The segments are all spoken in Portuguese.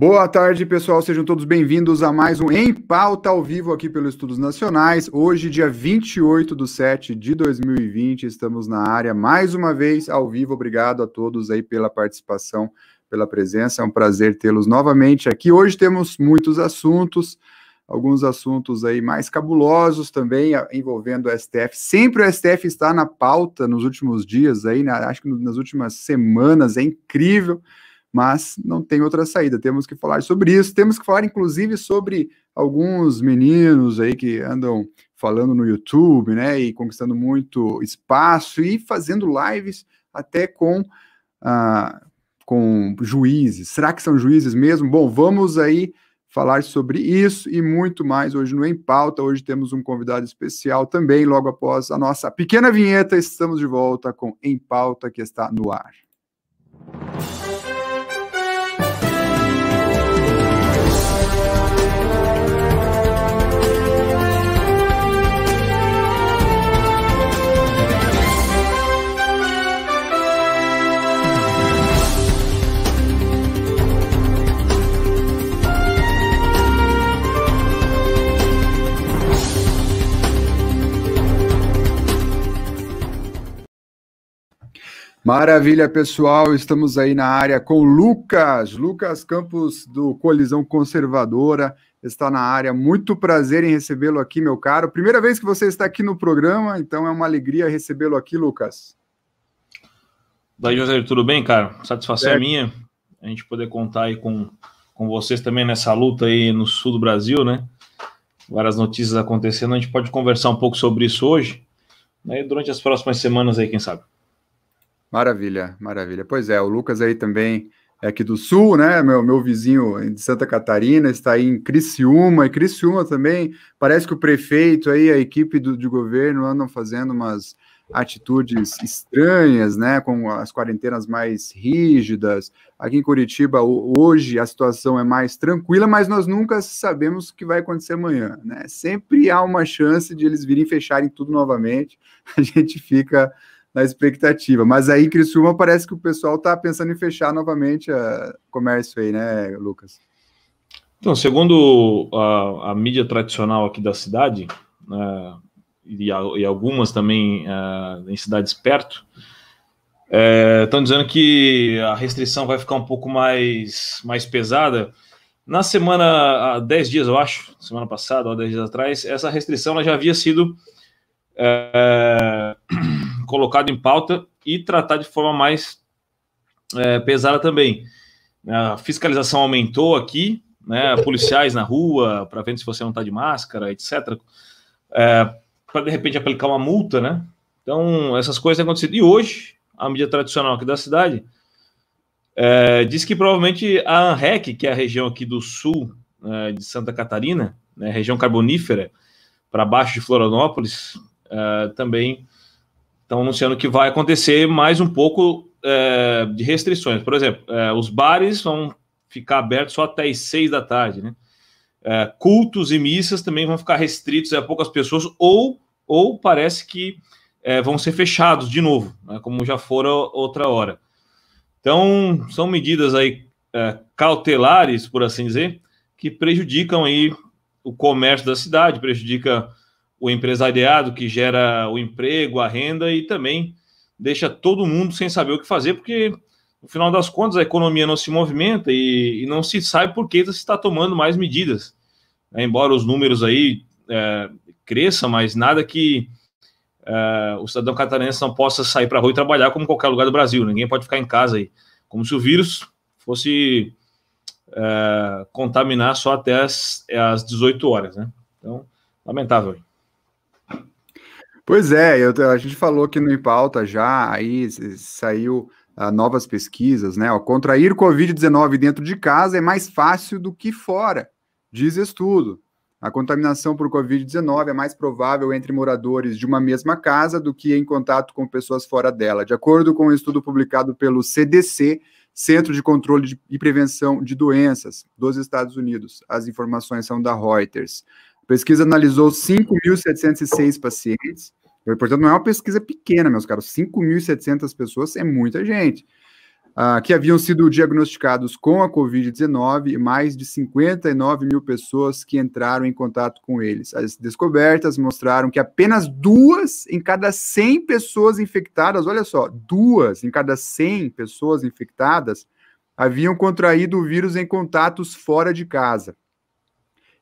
Boa tarde, pessoal. Sejam todos bem-vindos a mais um Em Pauta ao vivo aqui pelo Estudos Nacionais. Hoje, dia 28 de 7 de 2020, estamos na área mais uma vez ao vivo. Obrigado a todos aí pela participação, pela presença. É um prazer tê-los novamente aqui. Hoje temos muitos assuntos, alguns assuntos aí mais cabulosos também envolvendo o STF. Sempre o STF está na pauta nos últimos dias aí, acho que nas últimas semanas. É incrível mas não tem outra saída. Temos que falar sobre isso. Temos que falar, inclusive, sobre alguns meninos aí que andam falando no YouTube, né, e conquistando muito espaço e fazendo lives até com ah, com juízes. Será que são juízes mesmo? Bom, vamos aí falar sobre isso e muito mais hoje no Em Pauta. Hoje temos um convidado especial também, logo após a nossa pequena vinheta, estamos de volta com Em Pauta que está no ar. Maravilha, pessoal. Estamos aí na área com Lucas, Lucas Campos do Colisão Conservadora, está na área. Muito prazer em recebê-lo aqui, meu caro. Primeira vez que você está aqui no programa, então é uma alegria recebê-lo aqui, Lucas. Daí, José, tudo bem, cara? Satisfação é, minha a gente poder contar aí com, com vocês também nessa luta aí no sul do Brasil, né? Várias notícias acontecendo, a gente pode conversar um pouco sobre isso hoje, né? durante as próximas semanas aí, quem sabe. Maravilha, maravilha. Pois é, o Lucas aí também é aqui do Sul, né? Meu, meu vizinho de Santa Catarina está aí em Criciúma, e Criciúma também parece que o prefeito aí, a equipe do, de governo andam fazendo umas atitudes estranhas, né, com as quarentenas mais rígidas. Aqui em Curitiba, hoje, a situação é mais tranquila, mas nós nunca sabemos o que vai acontecer amanhã, né? Sempre há uma chance de eles virem fecharem tudo novamente. A gente fica na expectativa. Mas aí em Criciúma parece que o pessoal está pensando em fechar novamente o eh, comércio aí, né, Lucas? Então, segundo a, a mídia tradicional aqui da cidade, né, e, a, e, algumas também uh, em cidades perto, estão eh, é, dizendo que a restrição vai ficar um pouco mais, mais pesada. Na semana, há 10 dias, eu acho, semana passada, ou 10 dias atrás, essa restrição ela já havia sido colocado em pauta e tratar de forma mais é, pesada também. A fiscalização aumentou aqui, né? Policiais na rua para ver se você não está de máscara, etc. É, para de repente aplicar uma multa, né? Então essas coisas têm acontecido. E hoje a mídia tradicional aqui da cidade é, diz que provavelmente a ANREC, que é a região aqui do sul é, de Santa Catarina, né, região carbonífera, para baixo de Florianópolis, é, também estão anunciando que vai acontecer mais um pouco é, de restrições. Por exemplo, é, os bares vão ficar abertos só até as seis da tarde, né? É, cultos e missas também vão ficar restritos a poucas pessoas, ou, ou parece que é, vão ser fechados de novo, né? como já foram outra hora. Então, são medidas aí é, cautelares, por assim dizer, que prejudicam aí o comércio da cidade, prejudica o empresariado que gera o emprego, a renda e também deixa todo mundo sem saber o que fazer, porque no final das contas a economia não se movimenta e, e não se sabe por que se está tomando mais medidas. É, embora os números aí é, cresçam, mas nada que é, o cidadão catarinense não possa sair para a rua e trabalhar como qualquer lugar do Brasil. Ninguém pode ficar em casa aí. Como se o vírus fosse é, contaminar só até as, as é, 18 horas, né? Então, lamentável. Pois é, eu, a gente falou que no Impauta já, aí saiu uh, novas pesquisas, né? Ó, contrair Covid-19 dentro de casa é mais fácil do que fora, diz estudo. A contaminação por Covid-19 é mais provável entre moradores de uma mesma casa do que em contato com pessoas fora dela, de acordo com um estudo publicado pelo CDC, Centro de Controle e Prevenção de Doenças dos Estados Unidos. As informações são da Reuters. A pesquisa analisou 5.706 pacientes Portanto, não é uma pesquisa pequena, meus caros. 5.700 pessoas é muita gente. Uh, que haviam sido diagnosticados com a Covid-19 e mais de 59 mil pessoas que entraram em contato com eles. As descobertas mostraram que apenas duas em cada 100 pessoas infectadas, olha só, duas em cada 100 pessoas infectadas haviam contraído o vírus em contatos fora de casa,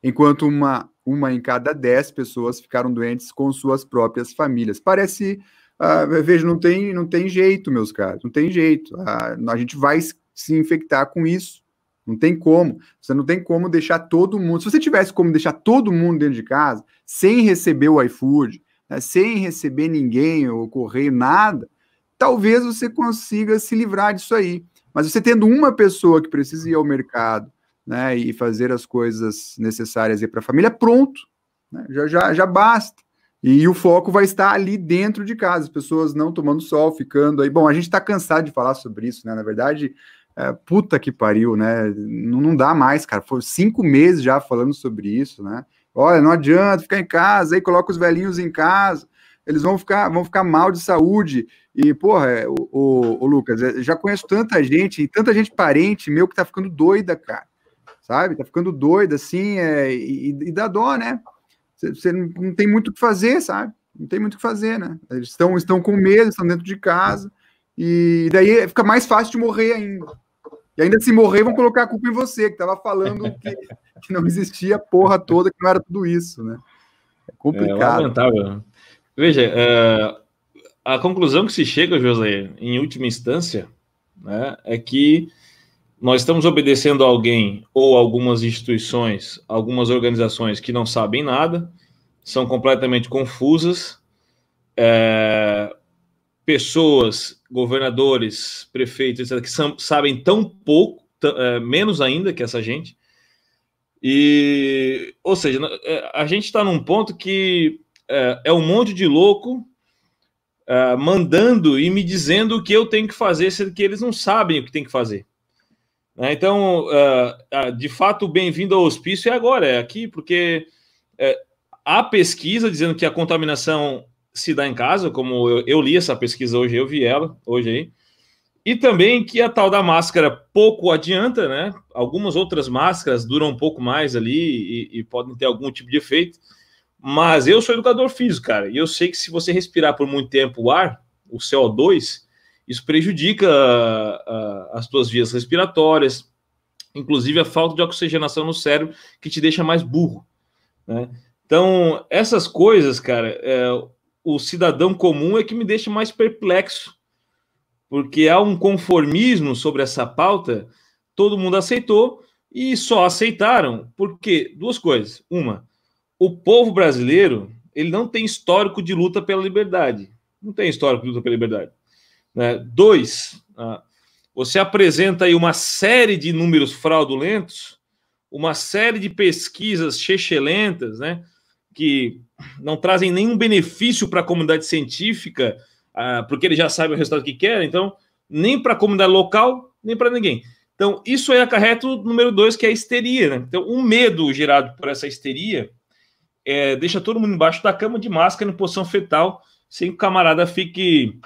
enquanto uma uma em cada dez pessoas ficaram doentes com suas próprias famílias. Parece, ah, veja, não tem, não tem jeito, meus caros, não tem jeito. Ah, a gente vai se infectar com isso. Não tem como. Você não tem como deixar todo mundo. Se você tivesse como deixar todo mundo dentro de casa, sem receber o iFood, né, sem receber ninguém, ou correr nada, talvez você consiga se livrar disso aí. Mas você tendo uma pessoa que precisa ir ao mercado, né, e fazer as coisas necessárias para a família, pronto, né, já, já, já basta. E o foco vai estar ali dentro de casa, as pessoas não tomando sol, ficando aí. Bom, a gente está cansado de falar sobre isso, né? Na verdade, é, puta que pariu, né? Não, não dá mais, cara. Foi cinco meses já falando sobre isso, né? Olha, não adianta ficar em casa, aí coloca os velhinhos em casa, eles vão ficar, vão ficar mal de saúde. E, porra, é, o, o, o, Lucas, é, já conheço tanta gente, e tanta gente parente meu que tá ficando doida, cara sabe? Tá ficando doido, assim, é, e, e dá dó, né? Você não tem muito o que fazer, sabe? Não tem muito o que fazer, né? Eles estão, estão com medo, estão dentro de casa, e daí fica mais fácil de morrer ainda. E ainda se morrer, vão colocar a culpa em você, que tava falando que, que não existia a porra toda, que não era tudo isso, né? É, é complicado. Né? É lamentável. Veja, a conclusão que se chega, José, em última instância, né, é que nós estamos obedecendo a alguém ou algumas instituições, algumas organizações que não sabem nada, são completamente confusas. É, pessoas, governadores, prefeitos, etc., que são, sabem tão pouco, é, menos ainda que essa gente. E, ou seja, é, a gente está num ponto que é, é, um monte de louco é, mandando e me dizendo o que eu tenho que fazer, sendo que eles não sabem o que tem que fazer. Né? Então, eh, ah, de fato, bem-vindo ao hospício é agora, é aqui, porque eh, há pesquisa dizendo que a contaminação se dá em casa, como eu, li essa pesquisa hoje, eu vi ela hoje aí, e também que a tal da máscara pouco adianta, né? Algumas outras máscaras duram um pouco mais ali e, e podem ter algum tipo de efeito. Mas eu sou educador físico, cara, e eu sei que se você respirar por muito tempo o ar, o CO2, isso prejudica a, ah, a, as tuas vias respiratórias, inclusive a falta de oxigenação no cérebro, que te deixa mais burro. Né? Então, essas coisas, cara, é, o cidadão comum é que me deixa mais perplexo, porque há um conformismo sobre essa pauta, todo mundo aceitou e só aceitaram porque duas coisas. Uma, o povo brasileiro, ele não tem histórico de luta pela liberdade. Não tem histórico de luta pela liberdade. Né? Dois, ah, você apresenta aí uma série de números fraudulentos, uma série de pesquisas chechelentas, né? que não trazem nenhum benefício para a comunidade científica, ah, porque ele já sabe o resultado que quer, então, nem para a comunidade local, nem para ninguém. Então, isso aí acarreta o número dois, que é a histeria. Né? Então, o medo gerado por essa histeria é, deixa todo mundo embaixo da cama de máscara, em posição fetal, sem que o camarada fique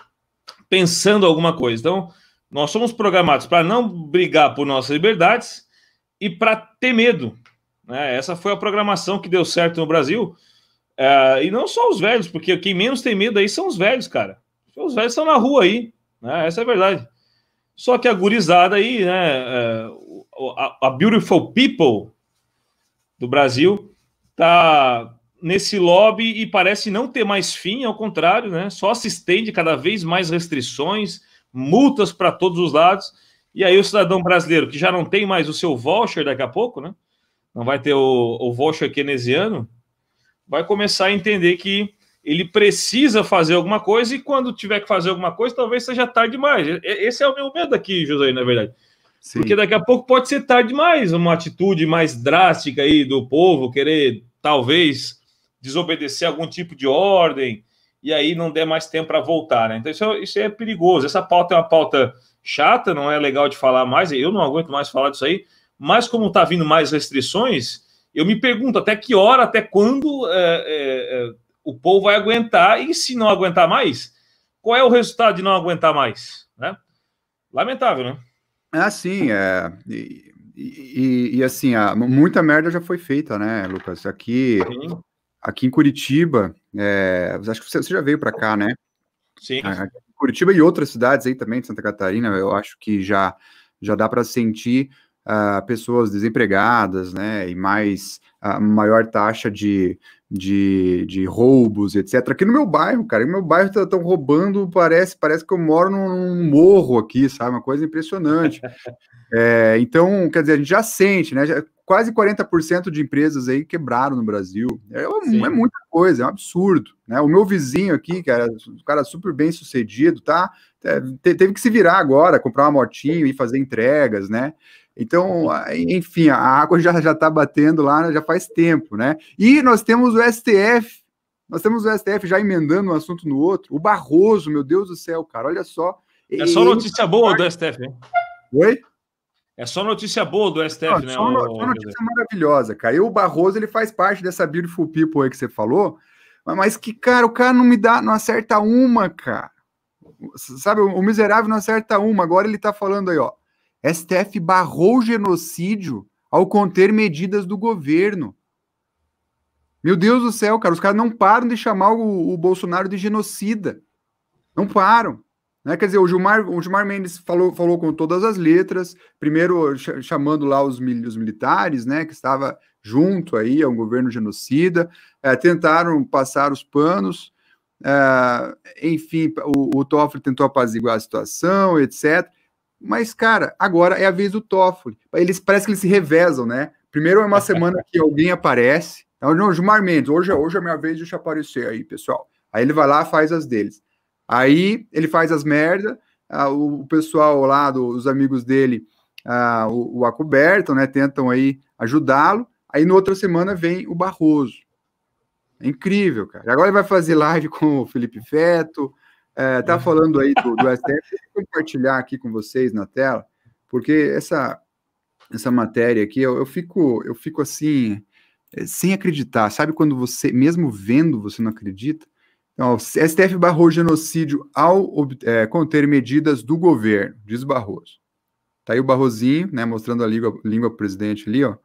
pensando alguma coisa. Então, nós somos programados para não brigar por nossas liberdades e para ter medo. Né? Essa foi a programação que deu certo no Brasil. É, e não só os velhos, porque quem menos tem medo aí são os velhos, cara. Os velhos estão na rua aí, né? Essa é a verdade. Só que a gurizada aí, né? É, a, a Beautiful People do Brasil tá nesse lobby e parece não ter mais fim, ao contrário, né? Só se estende cada vez mais restrições, multas para todos os lados. E aí o cidadão brasileiro que já não tem mais o seu voucher daqui a pouco, né? Não vai ter o, o voucher keynesiano, vai começar a entender que ele precisa fazer alguma coisa e quando tiver que fazer alguma coisa, talvez seja tarde demais. Esse é o meu medo aqui, José, na verdade. Sim. Porque daqui a pouco pode ser tarde demais, uma atitude mais drástica aí do povo querer talvez desobedecer algum tipo de ordem e aí não der mais tempo para voltar, né? Então isso é, isso é, perigoso. Essa pauta é uma pauta chata, não é legal de falar mais, eu não aguento mais falar disso aí, mas como está vindo mais restrições, eu me pergunto até que hora, até quando é, é, é, o povo vai aguentar e se não aguentar mais, qual é o resultado de não aguentar mais, né? Lamentável, né? Ah, sim, é. E, e, e assim, a, muita merda já foi feita, né, Lucas? Aqui, aqui em Curitiba, é, acho que você, você já veio para cá, né? Sim. Aqui em Curitiba e outras cidades aí também de Santa Catarina, eu acho que já, já dá para sentir uh, pessoas desempregadas, né? E mais uh, maior taxa de, de, de roubos, etc. Aqui no meu bairro, cara, no meu bairro estão tá, roubando, parece, parece que eu moro num, num morro aqui, sabe? Uma coisa impressionante. É, então, quer dizer, a gente já sente, né? Já, quase 40% de empresas aí quebraram no Brasil. É, é, é muita coisa, é um absurdo. Né? O meu vizinho aqui, cara, um cara super bem sucedido, tá? Te, teve que se virar agora, comprar uma motinho e fazer entregas, né? Então, enfim, a água já está batendo lá né? já faz tempo, né? E nós temos o STF, nós temos o STF já emendando um assunto no outro. O Barroso, meu Deus do céu, cara, olha só. É só notícia boa do STF, hein? Oi? É só notícia boa do STF, não, né? Só, o... só notícia maravilhosa, cara. E o Barroso, ele faz parte dessa beautiful people aí que você falou, mas que, cara, o cara não me dá, não acerta uma, cara. Sabe, o miserável não acerta uma. Agora ele tá falando aí, ó. STF barrou o genocídio ao conter medidas do governo. Meu Deus do céu, cara, os caras não param de chamar o, o Bolsonaro de genocida. Não param. Né? Quer dizer, o Gilmar, o Gilmar Mendes falou, falou com todas as letras, primeiro chamando lá os, mil, os militares, né, que estava junto aí ao governo genocida, é, tentaram passar os panos, é, enfim, o, o Toffoli tentou apaziguar a situação, etc. Mas, cara, agora é a vez do Toffoli. Eles parece que eles se revezam, né? Primeiro é uma semana que alguém aparece. Então, Gilmar Mendes, hoje, é, hoje é a minha vez de te aparecer aí, pessoal. Aí ele vai lá faz as deles. Aí ele faz as merdas, o pessoal lá, do, os amigos dele, o, o Acoberto, né, tentam aí ajudá-lo. Aí, na outra semana, vem o Barroso. É incrível, cara. Agora ele vai fazer live com o Felipe Feto, é, tá é. falando aí do, do STF. vou compartilhar aqui com vocês na tela, porque essa, essa matéria aqui, eu, eu fico eu fico assim, é, sem acreditar. Sabe quando você, mesmo vendo, você não acredita? Então, STF barrou genocídio ao é, conter medidas do governo, diz Barroso. Tá aí o Barrozinho, né, mostrando a língua, língua pro presidente ali, ó.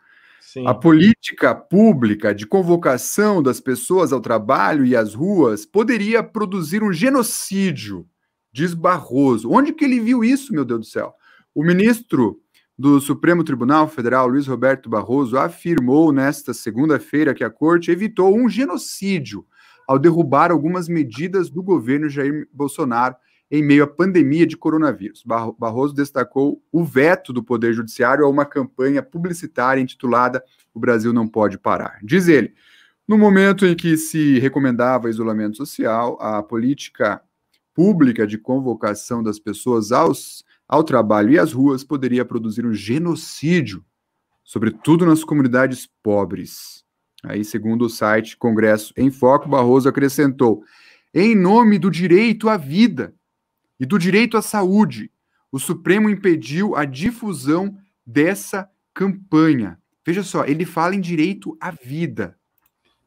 Sim. A política pública de convocação das pessoas ao trabalho e às ruas poderia produzir um genocídio, diz Barroso. Onde que ele viu isso, meu Deus do céu? O ministro do Supremo Tribunal Federal, Luiz Roberto Barroso, afirmou nesta segunda-feira que a corte evitou um genocídio ao derrubar algumas medidas do governo Jair Bolsonaro em meio à pandemia de coronavírus. Barroso destacou o veto do Poder Judiciário a uma campanha publicitária intitulada O Brasil Não Pode Parar. Diz ele: no momento em que se recomendava isolamento social, a política pública de convocação das pessoas aos, ao trabalho e às ruas poderia produzir um genocídio, sobretudo nas comunidades pobres. Aí, segundo o site Congresso em Foco, Barroso acrescentou: em nome do direito à vida e do direito à saúde, o Supremo impediu a difusão dessa campanha. Veja só, ele fala em direito à vida.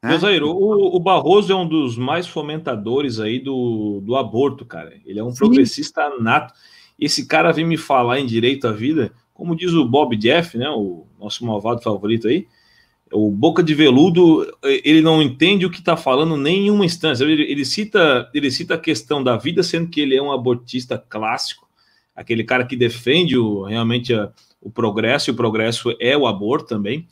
Né? Mas, Zairo, o, o, Barroso é um dos mais fomentadores aí do, do aborto, cara. Ele é um Sim. progressista nato. Esse cara vem me falar em direito à vida, como diz o Bob Jeff, né, o nosso malvado favorito aí, o Boca de Veludo, eh, ele não entende o que está falando nem em uma instância. Ele, ele, cita, ele cita a questão da vida, sendo que ele é um abortista clássico, aquele cara que defende o, realmente a, o progresso, e o progresso é o aborto também.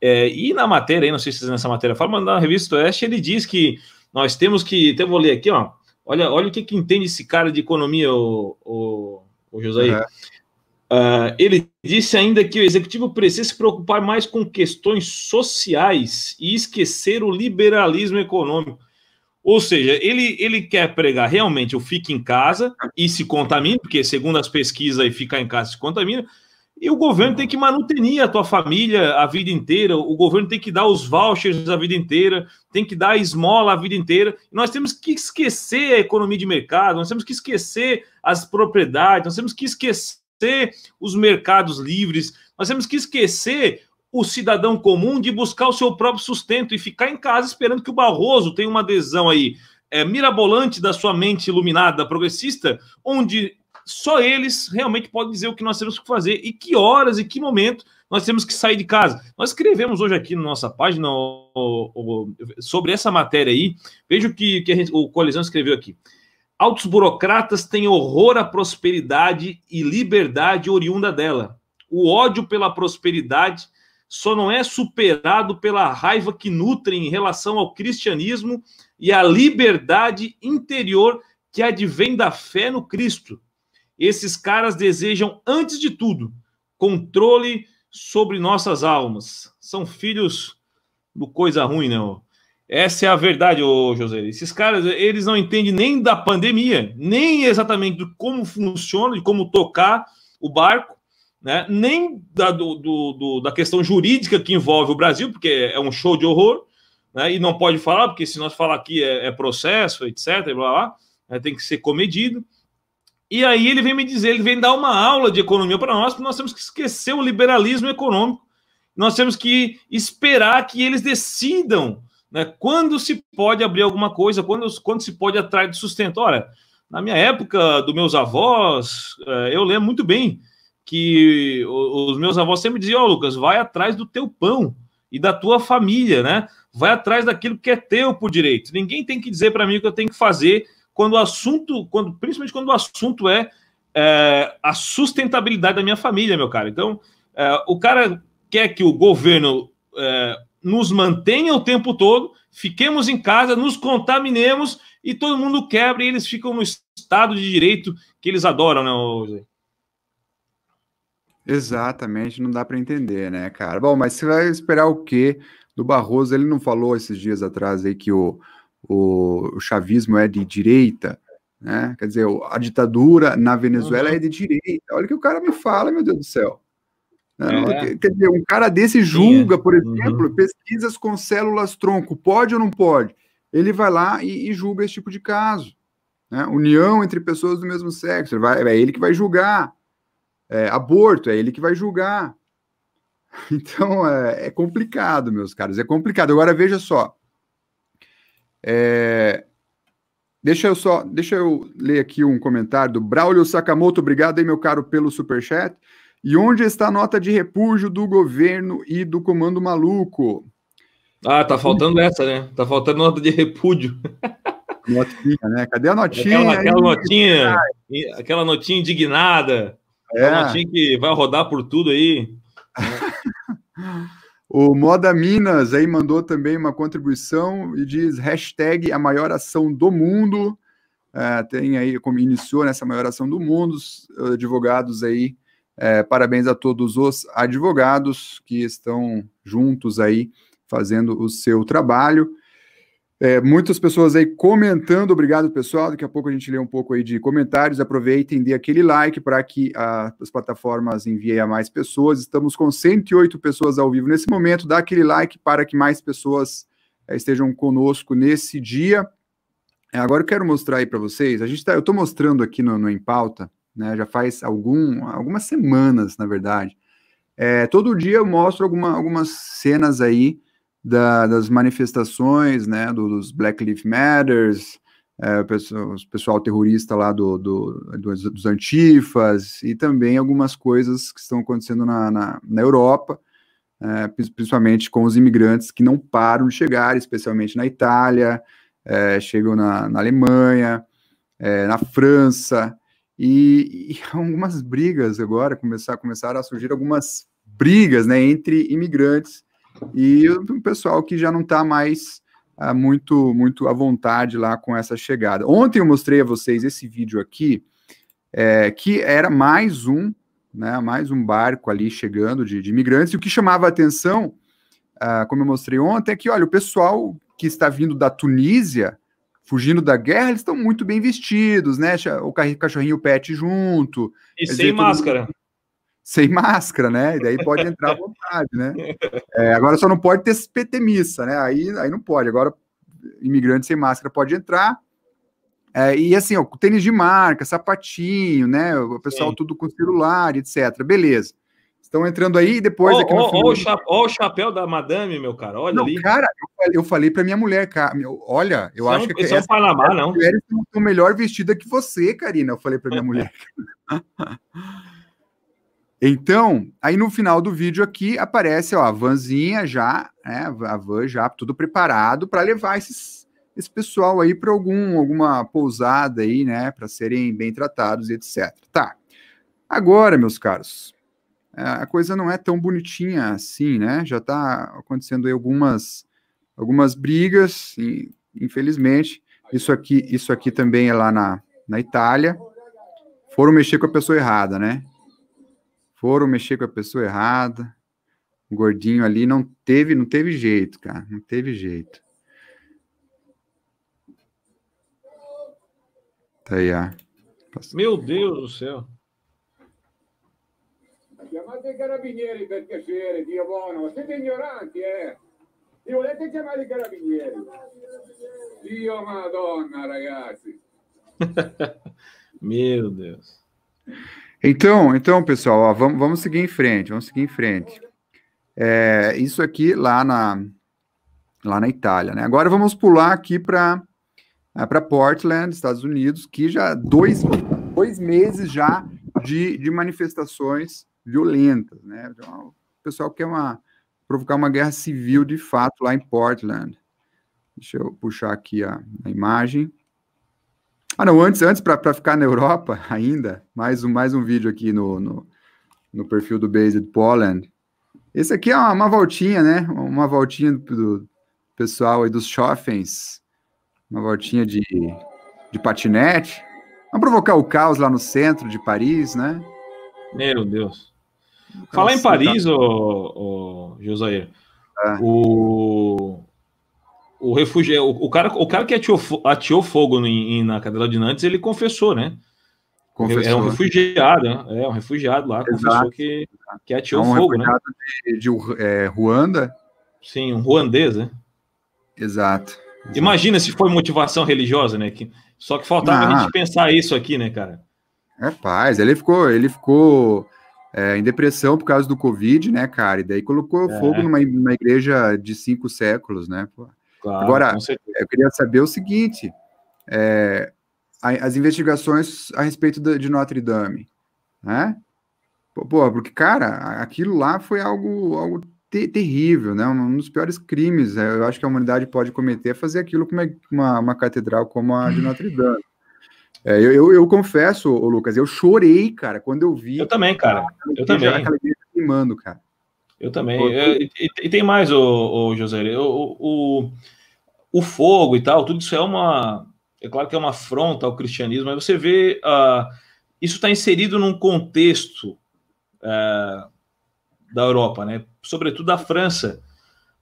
É, e na matéria, não sei se nessa matéria fala, mas na revista Oeste ele diz que nós temos que. Até então vou ler aqui, ó. Olha, olha o que, que entende esse cara de economia, o, o, o José. Uhum. Uh, ele disse ainda que o executivo precisa se preocupar mais com questões sociais e esquecer o liberalismo econômico. Ou seja, ele, ele quer pregar realmente o fique em casa e se contamine, porque segundo as pesquisas, ficar em casa se contamina, e o governo tem que manutenir a tua família a vida inteira, o governo tem que dar os vouchers a vida inteira, tem que dar a esmola a vida inteira. Nós temos que esquecer a economia de mercado, nós temos que esquecer as propriedades, nós temos que esquecer esquecer os mercados livres, nós temos que esquecer o cidadão comum de buscar o seu próprio sustento e ficar em casa esperando que o Barroso tenha uma adesão aí é, mirabolante da sua mente iluminada progressista, onde só eles realmente podem dizer o que nós temos que fazer e que horas e que momento nós temos que sair de casa. Nós escrevemos hoje aqui na nossa página o, o, sobre essa matéria aí. Veja o que, que gente, o Colisão escreveu aqui. Altos burocratas têm horror à prosperidade e liberdade oriunda dela. O ódio pela prosperidade só não é superado pela raiva que nutrem em relação ao cristianismo e à liberdade interior que advém da fé no Cristo. Esses caras desejam, antes de tudo, controle sobre nossas almas. São filhos do coisa ruim, não? Né, essa é a verdade, ô José. Esses caras, eles não entendem nem da pandemia, nem exatamente de como funciona, de como tocar o barco, né? nem da, do, do, da questão jurídica que envolve o Brasil, porque é um show de horror, né? e não pode falar, porque se nós falar aqui é, é processo, etc., blá, blá, né? tem que ser comedido. E aí ele vem me dizer, ele vem dar uma aula de economia para nós, porque nós temos que esquecer o liberalismo econômico, nós temos que esperar que eles decidam né? Quando se pode abrir alguma coisa, quando, quando se pode atrás de sustento. Ora, na minha época, dos meus avós, eh, eu lembro muito bem que os meus avós sempre diziam, ó, oh, Lucas, vai atrás do teu pão e da tua família, né? Vai atrás daquilo que é teu por direito. Ninguém tem que dizer para mim o que eu tenho que fazer quando o assunto, quando, principalmente quando o assunto é, é a sustentabilidade da minha família, meu cara. Então, é, o cara quer que o governo é, nos mantenha o tempo todo, fiquemos em casa, nos contaminemos e todo mundo quebra e eles ficam no estado de direito que eles adoram, né, José? Exatamente, não dá para entender, né, cara? Bom, mas você vai esperar o quê do Barroso? Ele não falou esses dias atrás aí que o, o, o chavismo é de direita, né? Quer dizer, a ditadura na Venezuela uhum. é de direita. Olha o que o cara me fala, meu Deus do céu. Né? É. Quer dizer, um cara desse julga, é. por uhum. exemplo, uhum. pesquisas com células tronco, pode ou não pode? Ele vai lá e, e julga esse tipo de caso. Né? União entre pessoas do mesmo sexo, vai, é ele que vai julgar. É, aborto, é ele que vai julgar. Então é, é complicado, meus caros, é complicado. Agora veja só. É, deixa eu só, deixa eu ler aqui um comentário do Braulio Sakamoto, obrigado aí, meu caro, pelo superchat. chat. E onde está a nota de repúdio do governo e do comando maluco? Ah, tá faltando essa, né? Tá faltando nota de repúdio. Notinha, né? Cadê a notinha? Aquela, aquela notinha, aquela notinha indignada. É. Aquela notinha que vai rodar por tudo aí. o Moda Minas aí mandou também uma contribuição e diz hashtag a maior ação do mundo. É, tem aí, como iniciou nessa maior ação do mundo, advogados aí é, parabéns a todos os advogados que estão juntos aí fazendo o seu trabalho. É, muitas pessoas aí comentando, obrigado pessoal. Daqui a pouco a gente lê um pouco aí de comentários. Aproveitem, dê aquele like para que a, as plataformas enviem a mais pessoas. Estamos com 108 pessoas ao vivo nesse momento. Dá aquele like para que mais pessoas é, estejam conosco nesse dia. É, agora eu quero mostrar aí para vocês. A gente tá, eu estou mostrando aqui no, no Em Pauta né? Já faz algum, algumas semanas, na verdade. É, todo dia eu mostro alguma, algumas cenas aí da, das manifestações, né? Dos Black Lives Matters, é, o pessoal, o pessoal terrorista lá do, do, dos, dos antifas e também algumas coisas que estão acontecendo na, na, na Europa, é, principalmente com os imigrantes que não param de chegar, especialmente na Itália, é, chegam na, na Alemanha, é, na França, e, e algumas brigas agora começar, começaram a surgir algumas brigas né, entre imigrantes e o pessoal que já não está mais ah, muito, muito à vontade lá com essa chegada. Ontem eu mostrei a vocês esse vídeo aqui, é, que era mais um, né, mais um barco ali chegando de, de imigrantes, e o que chamava a atenção, ah, como eu mostrei ontem, é que, olha, o pessoal que está vindo da Tunísia fugindo da guerra, eles estão muito bem vestidos, né? O cachorrinho pet junto. E sem dizer, máscara. Mundo... Sem máscara, né? E daí pode entrar à vontade, né? É, agora só não pode ter missa, né? Aí, aí não pode. Agora, imigrante sem máscara pode entrar. É, e assim, ó, tênis de marca, sapatinho, né? O pessoal Sim. tudo com celular, etc. Beleza. Estão entrando aí e depois oh, aqui no oh, o cha... oh, o chapéu da madame, meu cara. Olha não, ali. Cara, eu falei, para minha mulher, cara, meu, olha, eu São, acho que. São essa, Panamá, não não. mulheres estão é melhor vestida que você, Karina. Eu falei para minha mulher. então, aí no final do vídeo aqui aparece ó, a vanzinha já, né? A van já tudo preparado para levar esses, esse pessoal aí para algum alguma pousada aí, né? Para serem bem tratados e etc. Tá. Agora, meus caros, é, a coisa não é tão bonitinha assim, né? Já está acontecendo aí algumas, algumas brigas, infelizmente. Isso aqui, isso aqui também é lá na, na Itália. Foram mexer com a pessoa errada, né? Foram mexer com a pessoa errada. O gordinho ali não teve, não teve jeito, cara. Não teve jeito. Tá aí, ó. Meu Deus do céu chiamate i carabinieri per piacere, Dio buono, siete ignoranti, eh! Vi volete chiamare i carabinieri? Dio madonna, ragazzi! Meu Deus. Então, então pessoal, ó, vamos, vamos seguir em frente, vamos seguir em frente. É, isso aqui lá na, lá na Itália, né? Agora vamos pular aqui para é, para Portland, Estados Unidos, que já dois, dois meses já de, de manifestações violentas, né? O pessoal quer uma, provocar uma guerra civil de fato lá em Portland. Deixa eu puxar aqui a, a imagem. Ah, não, antes, antes para ficar na Europa ainda, mais um, mais um vídeo aqui no, no, no perfil do Based Poland. Esse aqui é uma, uma voltinha, né? Uma voltinha do, do pessoal aí dos Schoffens. Uma voltinha de, de patinete. Vamos provocar o caos lá no centro de Paris, né? Meu Deus. Falar em Paris, tá. ô, ô, Josair, é. o, o refugiado, o, o, cara, o cara que atiou, atiou fogo em, na Catedral de Nantes, ele confessou, né? Confessou. É um refugiado, né? é um refugiado lá, Exato. confessou que, que atiou é um fogo, né? De, de é, Ruanda. Sim, um ruandês, né? Exato. Exato. Imagina se foi motivação religiosa, né? Que, só que faltava ah. a gente pensar isso aqui, né, cara? paz ele ficou, ele ficou é, em depressão por causa do Covid, né, cara? E daí colocou é. fogo numa, numa, igreja de cinco séculos, né? Claro, Agora, eu queria saber o seguinte: é, as investigações a respeito de Notre Dame, né? Pô, porque, cara, aquilo lá foi algo, algo te terrível, né? Um dos piores crimes, né? eu acho que a humanidade pode cometer é fazer aquilo com uma, uma catedral como a de Notre Dame. É, eu, eu, eu, confesso, Lucas, eu chorei, cara, quando eu vi. Eu também, cara. eu também. queimando, cara. Eu também. É, e, e, e tem mais, o, o José. O, o, o fogo e tal, tudo isso é uma. É claro que é uma afronta ao cristianismo, mas você vê. Uh, isso está inserido num contexto uh, da Europa, né? sobretudo da França.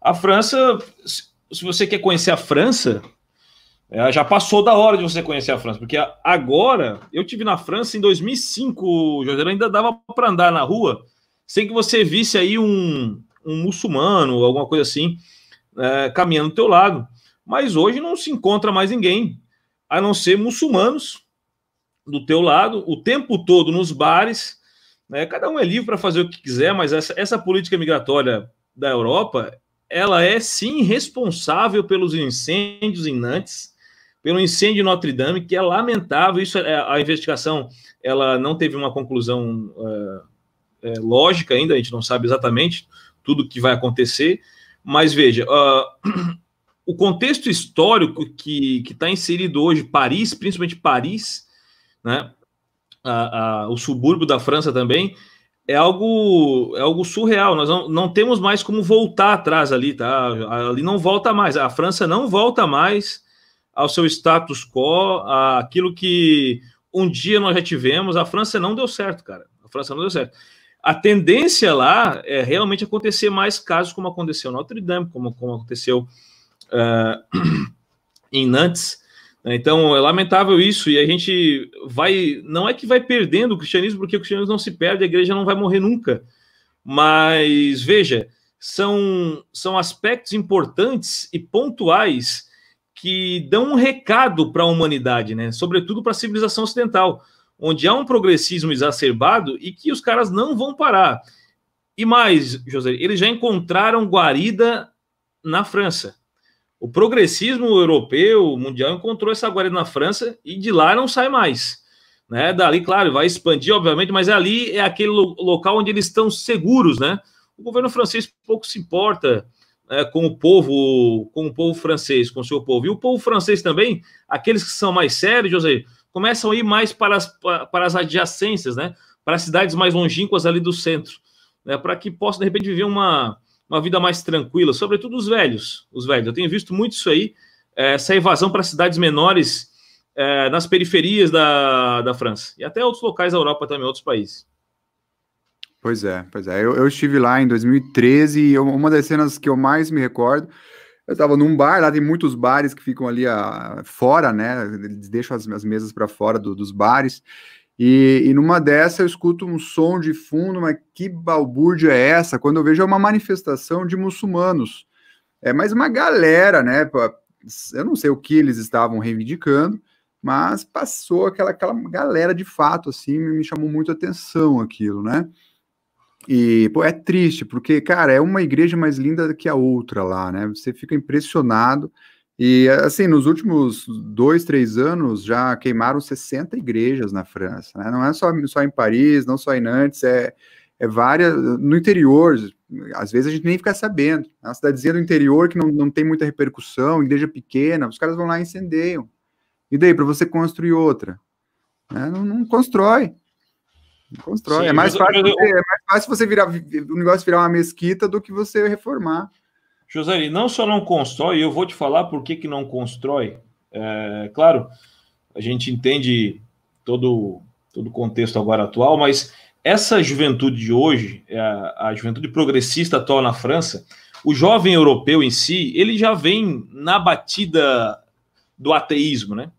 A França, se você quer conhecer a França, é, já passou da hora de você conhecer a França, porque agora eu tive na França em 2005, José, ainda dava para andar na rua sem que você visse aí um, um muçulmano, alguma coisa assim, é, caminhando do teu lado. Mas hoje não se encontra mais ninguém, a não ser muçulmanos do teu lado, o tempo todo nos bares. Né? Cada um é livre para fazer o que quiser, mas essa, essa política migratória da Europa, ela é sim responsável pelos incêndios em Nantes, pelo incêndio em Notre Dame, que é lamentável. Isso é, a investigação ela não teve uma conclusão é, é, lógica ainda, a gente não sabe exatamente tudo que vai acontecer. Mas veja, uh, o contexto histórico que está inserido hoje, Paris, principalmente Paris, né, a, a, o subúrbio da França também, é algo, é algo surreal. Nós não, não temos mais como voltar atrás ali, tá? Ali não volta mais. A França não volta mais ao seu status quo, aquilo que um dia nós já tivemos. A França não deu certo, cara. A França não deu certo. A tendência lá é realmente acontecer mais casos como aconteceu em Notre Dame, como, como aconteceu uh, em Nantes. Né? Então é lamentável isso, e a gente vai. Não é que vai perdendo o cristianismo, porque o cristianismo não se perde, a igreja não vai morrer nunca. Mas veja, são, são aspectos importantes e pontuais que dão um recado para a humanidade, né? Sobretudo para a civilização ocidental, onde há um progressismo exacerbado e que os caras não vão parar. E mais, José, eles já encontraram guarida na França. O progressismo europeu, mundial, encontrou essa guarida na França e de lá não sai mais. Né? Dali, claro, vai expandir, obviamente, mas ali é aquele lo local onde eles estão seguros, né? O governo francês pouco se importa é, com o povo, com o povo francês, com o seu povo. E o povo francês também, aqueles que são mais sérios, José, começam a ir mais para as, para as adjacências, né? Para as cidades mais longínquas ali do centro, né? Para que possam de repente viver uma, uma vida mais tranquila, sobretudo os velhos, os velhos. Eu tenho visto muito isso aí, é, essa evasão para cidades menores é, nas periferias da, da França e até outros locais da Europa também, outros países. Pois é, pois é. Eu, eu estive lá em 2013 e uma das cenas que eu mais me recordo, eu estava num bar, lá tem muitos bares que ficam ali a, ah, fora, né? Eles deixam as, as mesas para fora do, dos bares. E, e, numa dessa eu escuto um som de fundo, mas que balbúrdia é essa? Quando eu vejo é uma manifestação de muçulmanos. É, mais uma galera, né? Eu não sei o que eles estavam reivindicando, mas passou aquela, aquela galera de fato, assim, me chamou muito atenção aquilo, né? E pô, é triste, porque, cara, é uma igreja mais linda que a outra lá, né? Você fica impressionado. E, assim, nos últimos dois, três anos, já queimaram 60 igrejas na França, né? Não é só, só em Paris, não só em Nantes, é, é várias. No interior, às vezes a gente nem fica sabendo. É uma cidadezinha do interior que não, não tem muita repercussão, igreja pequena, os caras vão lá e incendeiam. E daí, para você construir outra? Né? Não, não constrói. Constrói. Sim, é, mais fácil eu se você virar o negócio virar uma mesquita do que você reformar. José, não só não constrói, eu vou te falar por que, que não constrói. É, claro, a gente entende todo todo o contexto agora atual, mas essa juventude de hoje, a, é, a juventude progressista atual na França, o jovem europeu em si, ele já vem na batida do ateísmo, né?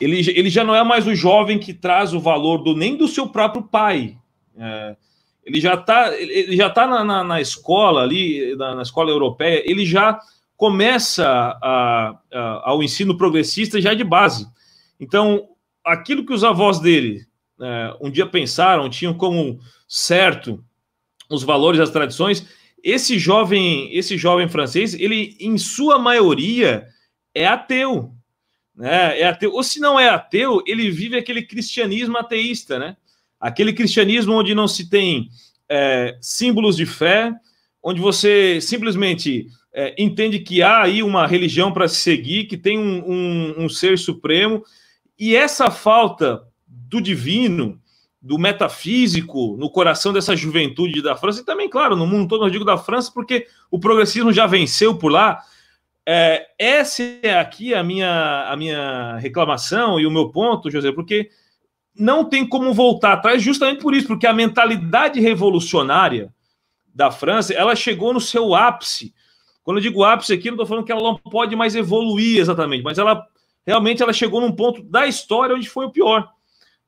Ele, ele já não é mais o jovem que traz o valor do nem do seu próprio pai. É, ele já está ele já tá na, na, na escola ali, na, na, escola europeia, ele já começa a, a, ao ensino progressista já de base. Então, aquilo que os avós dele é, um dia pensaram, tinham como certo os valores, as tradições, esse jovem, esse jovem francês, ele em sua maioria é ateu, né? É ateu. Ou se não é ateu, ele vive aquele cristianismo ateísta, né? Aquele cristianismo onde não se tem é, símbolos de fé, onde você simplesmente é, entende que há aí uma religião para se seguir, que tem um, um, um ser supremo, e essa falta do divino, do metafísico no coração dessa juventude da França e também, claro, no mundo todo, não digo da França, porque o progressismo já venceu por lá. É, essa é aqui a minha, a minha reclamação e o meu ponto, José, porque não tem como voltar atrás justamente por isso, porque a mentalidade revolucionária da França, ela chegou no seu ápice. Quando eu digo ápice aqui, não estou falando que ela não pode mais evoluir exatamente, mas ela realmente ela chegou num ponto da história onde foi o pior.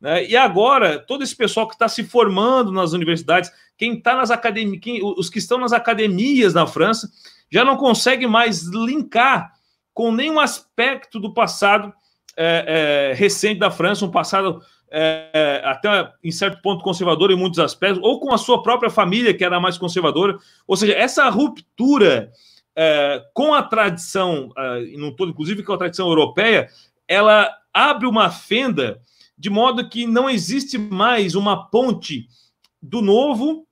Né? E agora, todo esse pessoal que está se formando nas universidades, quem está nas academias, os que estão nas academias na França, já não consegue mais linkar com nenhum aspecto do passado é, é, recente da França, um passado é, até em certo ponto conservadora em muitos aspectos, ou com a sua própria família, que era mais conservadora. Ou seja, essa ruptura é, com a tradição, é, não todo, inclusive com a tradição europeia, ela abre uma fenda de modo que não existe mais uma ponte do novo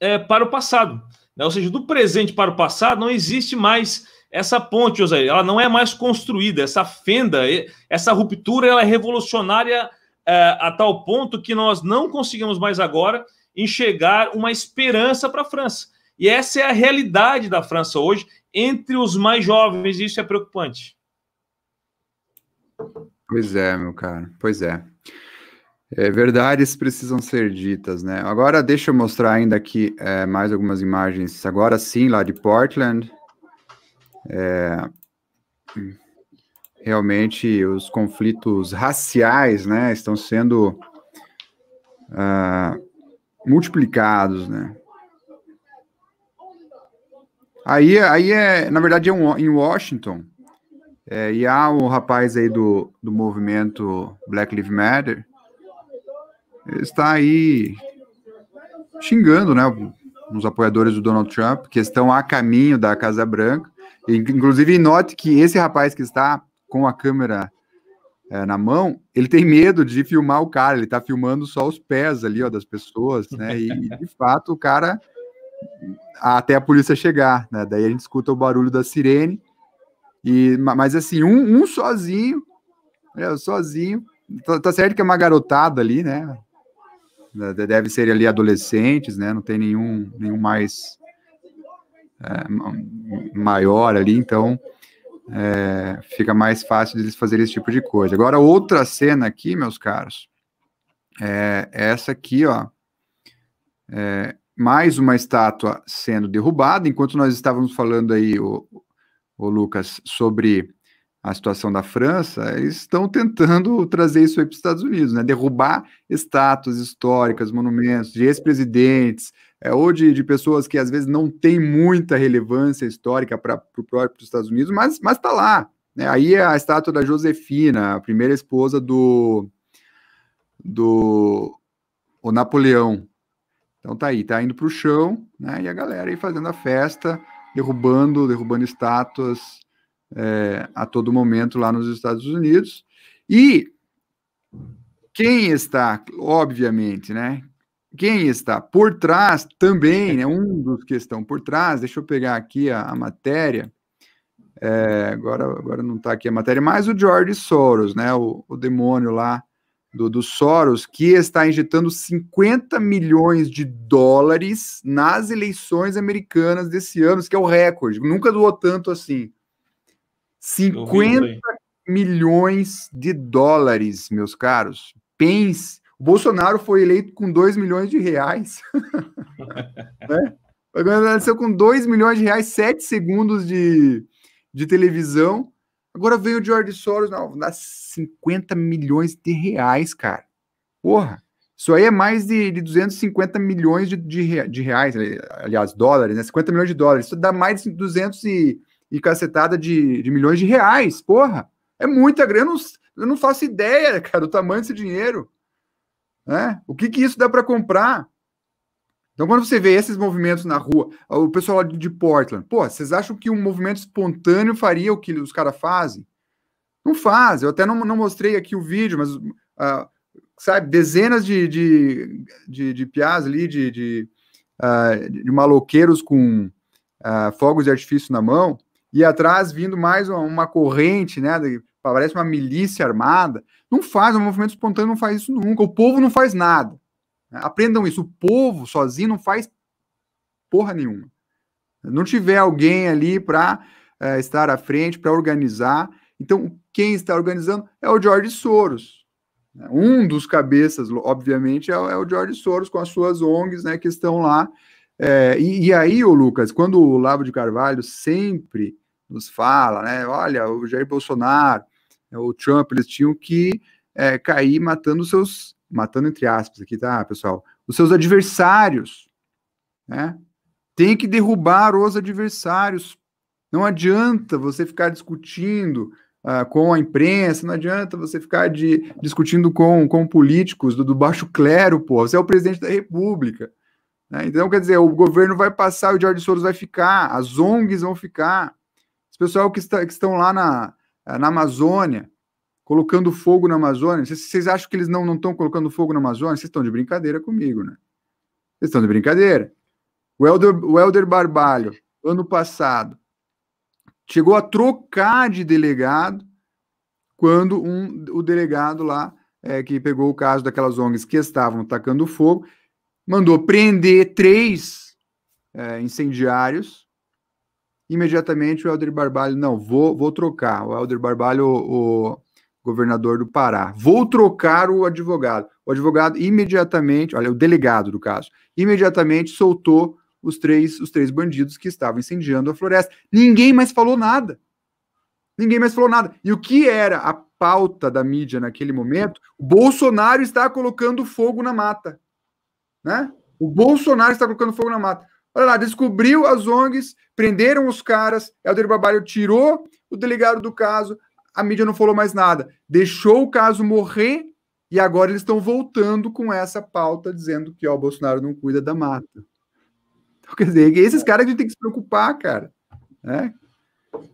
é, para o passado. Né? Ou seja, do presente para o passado não existe mais essa ponte, José. Ela não é mais construída. Essa fenda, essa ruptura, ela é revolucionária é, a tal ponto que nós não conseguimos mais agora enxergar uma esperança para a França. E essa é a realidade da França hoje entre os mais jovens, e isso é preocupante. Pois é, meu caro, pois é. É, verdades precisam ser ditas, né? Agora deixa eu mostrar ainda aqui é, mais algumas imagens, agora sim, lá de Portland. É... Hum realmente os conflitos raciais, né, estão sendo uh, multiplicados, né. Aí, aí é, na verdade, é um, em Washington, é, e há um rapaz aí do, do movimento Black Lives Matter, está aí xingando, né, uns apoiadores do Donald Trump, que estão a caminho da Casa Branca. Inclusive, note que esse rapaz que está com a câmera é, na mão, ele tem medo de filmar o cara, ele tá filmando só os pés ali, ó, das pessoas, né? E, de fato, o cara até a polícia chegar, né? Daí a gente escuta o barulho da sirene. E, mas assim, um, um sozinho, é, sozinho, tá, tá, certo que é uma garotada ali, né? né deve ser ali adolescentes, né? Não tem nenhum, nenhum mais é, maior ali, então é, fica mais fácil eles fazerem esse tipo de coisa. Agora, outra cena aqui, meus caros, é essa aqui, ó. É, mais uma estátua sendo derrubada. Enquanto nós estávamos falando aí, o, o Lucas, sobre a situação da França, eles estão tentando trazer isso aí para os Estados Unidos, né? Derrubar estátuas históricas, monumentos de ex-presidentes, é, ou de, de, pessoas que às vezes não têm muita relevância histórica para o próprio Estados Unidos, mas está lá. Né? Aí é a estátua da Josefina, a primeira esposa do, do o Napoleão. Então tá aí, tá indo para o chão, né? E a galera aí fazendo a festa, derrubando, derrubando estátuas é, a todo momento lá nos Estados Unidos. E quem está, obviamente, né? quem está por trás também, é. né? Um dos que estão por trás, deixa eu pegar aqui a, a matéria. É, agora, agora não está aqui a matéria, mas o George Soros, né? O, o demônio lá do, do Soros, que está injetando 50 milhões de dólares nas eleições americanas desse ano, que é o recorde. Nunca doou tanto assim. 50 milhões de dólares, meus caros. Pense Bolsonaro foi eleito com 2 milhões de reais. né? Agora com 2 milhões de reais, 7 segundos de, de televisão. Agora veio o George Soros, não, dá 50 milhões de reais, cara. Porra, isso aí é mais de, de 250 milhões de, de, de, reais, né? aliás, dólares, né? 50 milhões de dólares. Isso dá mais de 200 e, e cacetada de, de milhões de reais, porra. É muita grana, eu não, eu não faço ideia, cara, do tamanho desse dinheiro. Né? O que, que isso dá para comprar? Então, quando você vê esses movimentos na rua, o pessoal de Portland, pô, vocês acham que um movimento espontâneo faria o que os caras fazem? Não faz. Eu até não, não mostrei aqui o vídeo, mas, uh, sabe, dezenas de, de, de, de piás ali, de, de, uh, de maloqueiros com uh, fogos de artifício na mão, e atrás vindo mais uma, uma corrente, né? parece uma milícia armada. Não faz, o movimento espontâneo não faz isso nunca. O povo não faz nada. Né? Aprendam isso. O povo sozinho não faz porra nenhuma. Não tiver alguém ali para é, eh, estar à frente, para organizar. Então, quem está organizando é o George Soros. Né? Um dos cabeças, obviamente, é, o George é Soros com as suas ONGs né, que estão lá. É, e, e, aí, o Lucas, quando o Lavo de Carvalho sempre nos fala, né? Olha, o Jair Bolsonaro né, o Trump, eles tinham que é, cair matando os seus, matando entre aspas aqui, tá, pessoal, os seus adversários, né? Tem que derrubar os adversários. Não adianta você ficar discutindo uh, com a imprensa, não adianta você ficar de, discutindo com, com políticos do, do baixo clero, pô. Você é o presidente da república. Né? Então, quer dizer, o governo vai passar, o George Soros vai ficar, as ONGs vão ficar. Os pessoal que, está, que estão lá na, ah, na Amazônia, colocando fogo na Amazônia. Vocês, vocês acham que eles não estão colocando fogo na Amazônia? Vocês estão de brincadeira comigo, né? Vocês estão de brincadeira. O Helder, o Helder Barbalho, ano passado, chegou a trocar de delegado quando um, o delegado lá, é, que pegou o caso daquelas ONGs que estavam tacando fogo, mandou prender três é, incendiários imediatamente o Helder Barbalho, não, vou, vou trocar. O Helder Barbalho, o, o, governador do Pará, vou trocar o advogado. O advogado imediatamente, olha, o delegado do caso, imediatamente soltou os três, os três bandidos que estavam incendiando a floresta. Ninguém mais falou nada. Ninguém mais falou nada. E o que era a pauta da mídia naquele momento? O Bolsonaro está colocando fogo na mata. Né? O Bolsonaro está colocando fogo na mata. Olha lá, descobriu as ONGs, prenderam os caras, Helder Barbalho tirou o delegado do caso, a mídia não falou mais nada, deixou o caso morrer e agora eles estão voltando com essa pauta dizendo que ó, o Bolsonaro não cuida da mata. Então, quer dizer, esses é. caras que a gente tem que se preocupar, cara. Né?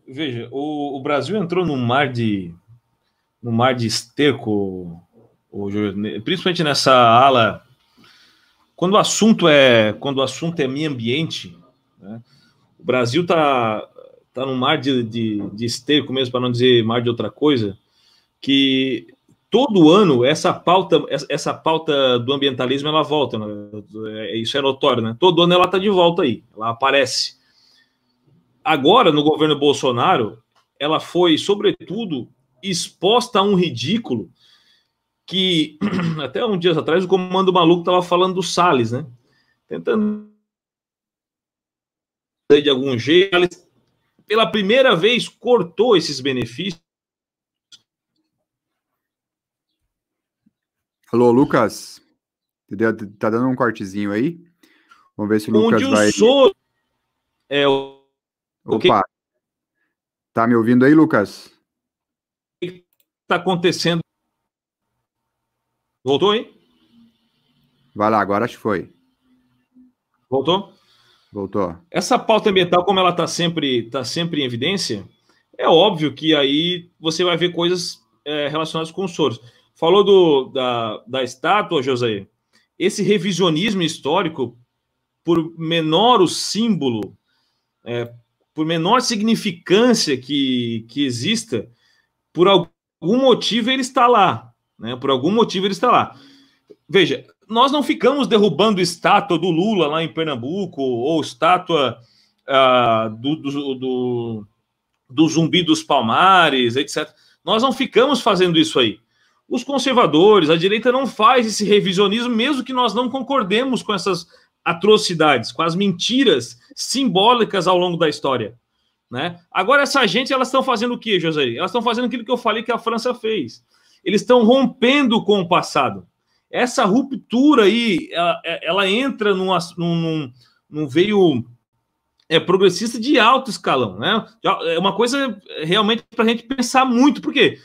Veja, o, o Brasil entrou num mar de no mar de esterco, o, o, principalmente nessa ala quando o assunto é, quando o assunto é meio ambiente, né, o Brasil está tá num mar de, de, de esterco mesmo, para não dizer mar de outra coisa, que todo ano essa pauta essa pauta do ambientalismo ela volta né? É, isso é notório né todo ano ela está de volta aí ela aparece agora no governo bolsonaro ela foi sobretudo exposta a um ridículo que até uns dias atrás o comando maluco estava falando do Salles, né? Tentando de algum jeito, pela primeira vez cortou esses benefícios. Alô, Lucas. Tá dando um cortezinho aí? Vamos ver se o Lucas Onde vai. O Soro... É o Opa. Tá me ouvindo aí, Lucas? O que tá acontecendo Voltou, hein? Vai lá, agora acho que foi. Voltou? Voltou. Essa pauta ambiental, como ela está sempre, tá sempre em evidência, é óbvio que aí você vai ver coisas é, relacionadas com os soros. Falou do, da, da estátua, José. Esse revisionismo histórico, por menor o símbolo, é, por menor significância que, que exista, por algum motivo ele está lá. Né? Por algum motivo ele está lá. Veja, nós não ficamos derrubando estátua do Lula lá em Pernambuco, ou estátua ah, do, do, do, do Zumbi dos Palmares, etc. Nós não ficamos fazendo isso aí. Os conservadores, a direita não faz esse revisionismo, mesmo que nós não concordemos com essas atrocidades, com as mentiras simbólicas ao longo da história. Né? Agora, essa gente, elas estão fazendo o quê, José? Elas estão fazendo aquilo que eu falei que a França fez eles estão rompendo com o passado. Essa ruptura aí, ela, é, ela entra num, num, num veio é, progressista de alto escalão, né? É uma coisa é, realmente para a gente pensar muito, porque,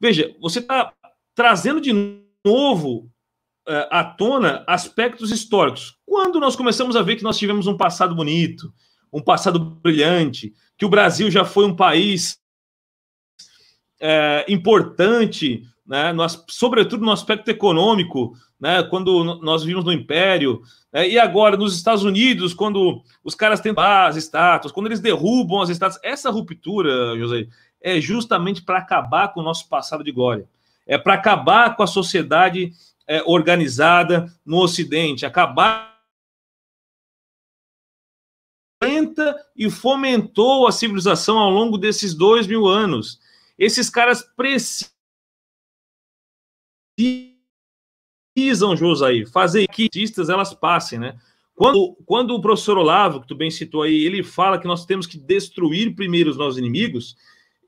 veja, você está trazendo de novo é, à tona aspectos históricos. Quando nós começamos a ver que nós tivemos um passado bonito, um passado brilhante, que o Brasil já foi um país é, importante né, no, sobretudo no aspecto econômico, né, quando nós vimos no Império, né, e agora nos Estados Unidos, quando os caras têm as estátuas, quando eles derrubam as estátuas. Essa ruptura, José, é justamente para acabar com o nosso passado de glória, é para acabar com a sociedade é, organizada no Ocidente, acabar e fomentou a civilização ao longo desses dois mil anos. Esses caras precisam precisam, Josaí, fazer que artistas elas passem, né? Quando, quando o professor Olavo, que tu bem citou aí, ele fala que nós temos que destruir primeiro os nossos inimigos,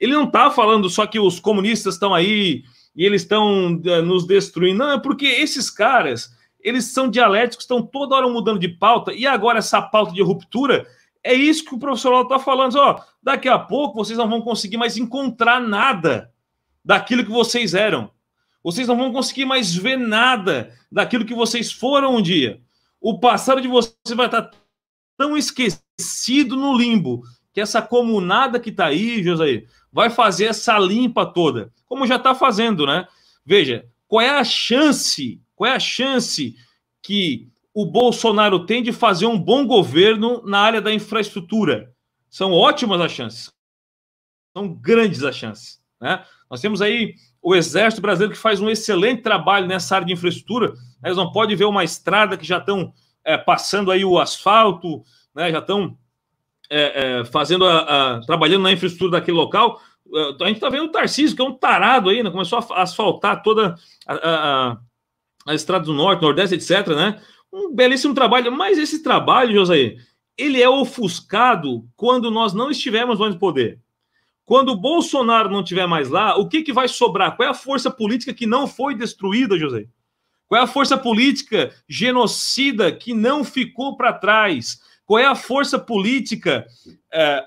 ele não está falando só que os comunistas estão aí e eles estão eh, nos destruindo. Não, é porque esses caras, eles são dialéticos, estão toda hora mudando de pauta, e agora essa pauta de ruptura é isso que o professor Olavo está falando. Ó, daqui a pouco vocês não vão conseguir mais encontrar nada daquilo que vocês eram. Vocês não vão conseguir mais ver nada daquilo que vocês foram um dia. O passado de vocês vai estar tão esquecido no limbo que essa comunada que está aí, José, vai fazer essa limpa toda, como já está fazendo, né? Veja, qual é a chance, qual é a chance que o Bolsonaro tem de fazer um bom governo na área da infraestrutura? São ótimas as chances. São grandes as chances, né? Nós temos aí o Exército Brasileiro, que faz um excelente trabalho nessa área de infraestrutura. Né? Eles não podem ver uma estrada que já estão é, passando aí o asfalto, né, já estão é, é, fazendo a, a, trabalhando na infraestrutura daquele local. É, a gente está vendo o Tarcísio, que é um tarado aí, né, começou a asfaltar toda a, a estrada do Norte, Nordeste, etc. Né? Um belíssimo trabalho, mas esse trabalho, José, ele é ofuscado quando nós não estivermos no poder. Quando o Bolsonaro não tiver mais lá, o que, que vai sobrar? Qual é a força política que não foi destruída, José? Qual é a força política genocida que não ficou para trás? Qual é a força política é,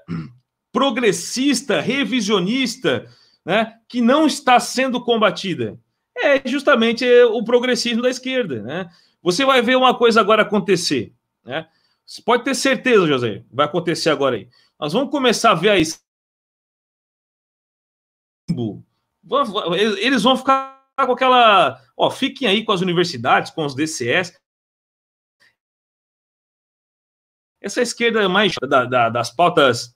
progressista, revisionista, né, que não está sendo combatida? É justamente o progressismo da esquerda. Né? Você vai ver uma coisa agora acontecer. Né? Você pode ter certeza, José, vai acontecer agora aí. Nós vamos começar a ver a limbo. Eles vão ficar com aquela. Ó, fiquem aí com as universidades, com os DCS. Essa esquerda é mais da, da, das pautas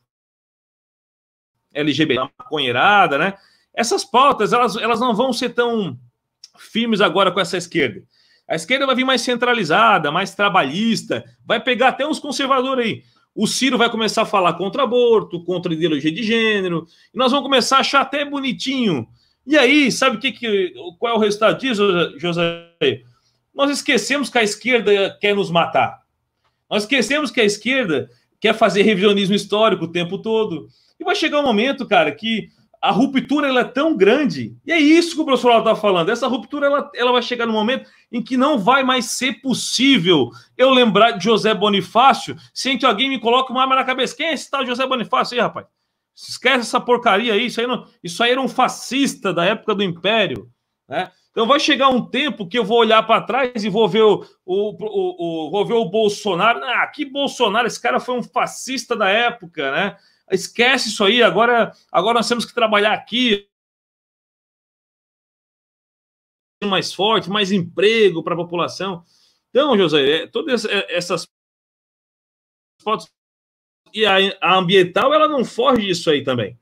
LGBT, maconheirada, né? Essas pautas, elas, elas não vão ser tão firmes agora com essa esquerda. A esquerda vai vir mais centralizada, mais trabalhista, vai pegar até uns conservadores aí o Ciro vai começar a falar contra aborto, contra ideologia de gênero, e nós vamos começar a achar até bonitinho. E aí, sabe que, que, qual é o resultado disso, José? Nós esquecemos que a esquerda quer nos matar. Nós esquecemos que a esquerda quer fazer revisionismo histórico o tempo todo. E vai chegar um momento, cara, que a ruptura ela é tão grande, e é isso que o professor está falando. Essa ruptura ela, ela vai chegar no momento em que não vai mais ser possível eu lembrar de José Bonifácio sem que alguém me coloque uma arma na cabeça. Quem é esse tal José Bonifácio aí, rapaz? Esquece essa porcaria aí. Isso aí, não, isso aí era um fascista da época do Império. Né? Então vai chegar um tempo que eu vou olhar para trás e vou ver o, o, o, o, vou ver o Bolsonaro. Ah, que Bolsonaro! Esse cara foi um fascista da época, né? esquece isso aí, agora, agora nós temos que trabalhar aqui. Mais forte, mais emprego para a população. Então, José, é, todas é, essas fotos. E a, a ambiental, ela não foge disso aí também.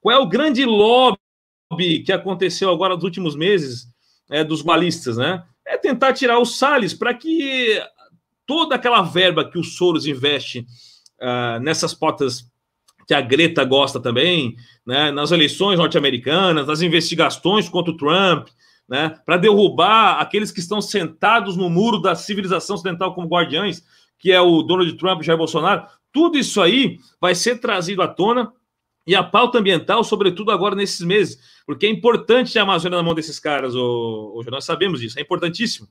Qual é o grande lobby que aconteceu agora nos últimos meses é, dos balistas, né? É tentar tirar o Salles para que toda aquela verba que o Soros investe uh, nessas potas que a Greta gosta também, né, nas eleições norte-americanas, nas investigações contra o Trump, né, para derrubar aqueles que estão sentados no muro da civilização ocidental como guardiães, que é o Donald Trump e Jair Bolsonaro. Tudo isso aí vai ser trazido à tona e a pauta ambiental, sobretudo agora nesses meses, porque é importante a Amazônia na mão desses caras, hoje nós sabemos disso, é importantíssimo.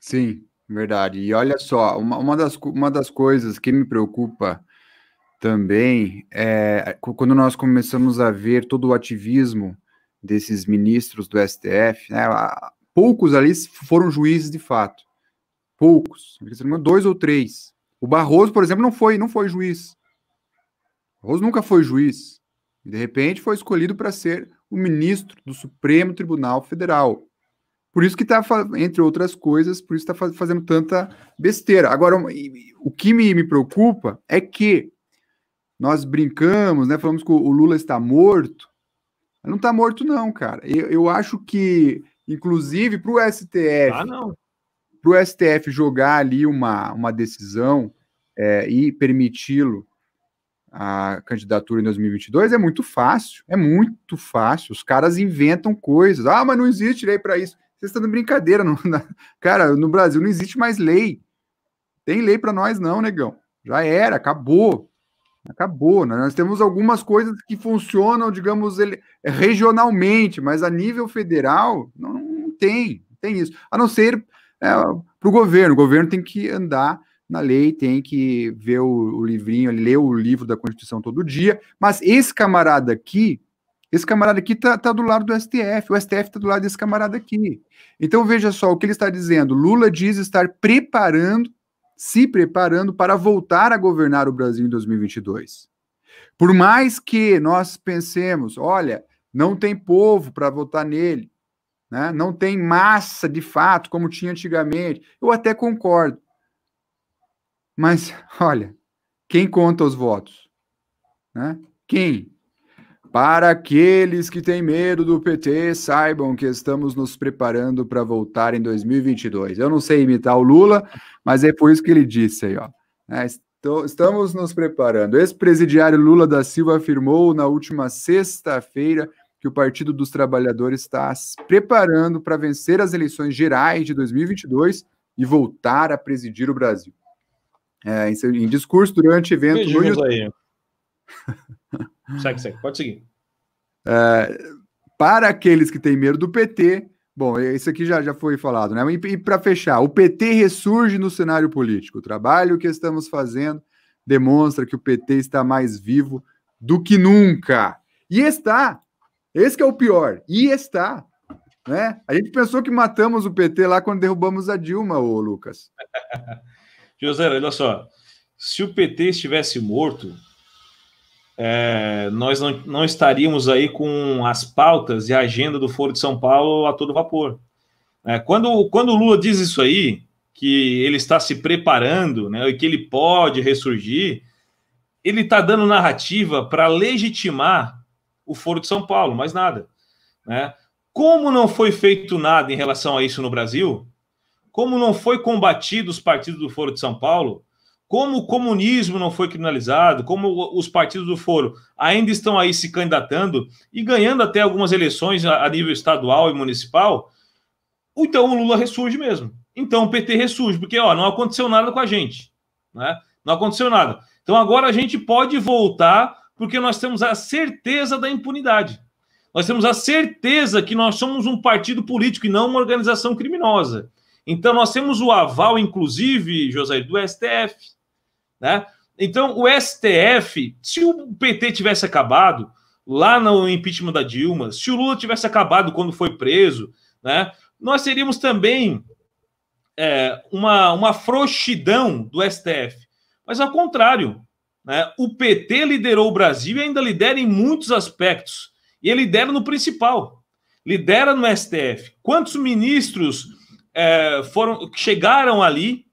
Sim, verdade. E olha só, uma, uma, das, uma das coisas que me preocupa também, é, quando nós começamos a ver todo o ativismo desses ministros do STF, né, poucos ali foram juízes de fato, poucos, dois ou três. O Barroso, por exemplo, não foi, não foi juiz. O Barroso nunca foi juiz. De repente, foi escolhido para ser o ministro do Supremo Tribunal Federal. Por isso que está, entre outras coisas, por isso está fazendo tanta besteira. Agora, o que me, me preocupa é que nós brincamos, né? Falamos que o Lula está morto. Ele não está morto, não, cara. Eu, eu acho que, inclusive, para o STF. Ah, não. Para o STF jogar ali uma, uma decisão é, e permiti-lo a candidatura em 2022 é muito fácil, é muito fácil. Os caras inventam coisas. Ah, mas não existe lei para isso. Vocês estão de brincadeira, não, na... cara. No Brasil não existe mais lei. Tem lei para nós não, negão. Já era, acabou. Acabou, né? Nós temos algumas coisas que funcionam, digamos, ele, regionalmente, mas a nível federal não, não tem, tem isso. A não ser é, para o governo. O governo tem que andar na lei, tem que ver o, o livrinho, ler o livro da Constituição todo dia. Mas esse camarada aqui, esse camarada aqui está tá do lado do STF, o STF está do lado desse camarada aqui. Então veja só o que ele está dizendo. Lula diz estar preparando se preparando para voltar a governar o Brasil em 2022. Por mais que nós pensemos, olha, não tem povo para votar nele, né? não tem massa de fato, como tinha antigamente, eu até concordo. Mas, olha, quem conta os votos? Né? Quem? Para aqueles que têm medo do PT, saibam que estamos nos preparando para voltar em 2022. Eu não sei imitar o Lula, mas é por isso que ele disse aí, ó. É, estamos nos preparando. Ex-presidiário Lula da Silva afirmou na última sexta-feira que o Partido dos Trabalhadores está se preparando para vencer as eleições gerais de 2022 e voltar a presidir o Brasil. É, em, em discurso durante evento. No YouTube, segue, segue. Pode seguir. É, para aqueles que têm medo do PT, bom, isso aqui já, já foi falado, né? E, e para fechar, o PT ressurge no cenário político. O trabalho que estamos fazendo demonstra que o PT está mais vivo do que nunca. E está. Esse é o pior. E está. Né? A gente pensou que matamos o PT lá quando derrubamos a Dilma, ô Lucas. José, olha só. Se o PT estivesse morto, é, nós não, não estaríamos aí com as pautas e a agenda do Foro de São Paulo a todo vapor. É, quando, quando o Lula diz isso aí, que ele está se preparando né, e que ele pode ressurgir, ele está dando narrativa para legitimar o Foro de São Paulo, mais nada. Né? Como não foi feito nada em relação a isso no Brasil, como não foi combatido os partidos do Foro de São Paulo, como o comunismo não foi criminalizado, como os partidos do foro ainda estão aí se candidatando e ganhando até algumas eleições a nível estadual e municipal, então o Lula ressurge mesmo. Então o PT ressurge, porque ó, não aconteceu nada com a gente. Né? Não aconteceu nada. Então agora a gente pode voltar, porque nós temos a certeza da impunidade. Nós temos a certeza que nós somos um partido político e não uma organização criminosa. Então nós temos o aval, inclusive, José, do STF. Né? Então, o STF, se o PT tivesse acabado lá no impeachment da Dilma, se o Lula tivesse acabado quando foi preso, né, nós teríamos também é, uma, uma frouxidão do STF. Mas, ao contrário, né, o PT liderou o Brasil e ainda lidera em muitos aspectos. E ele lidera no principal. Lidera no STF. Quantos ministros é, foram chegaram ali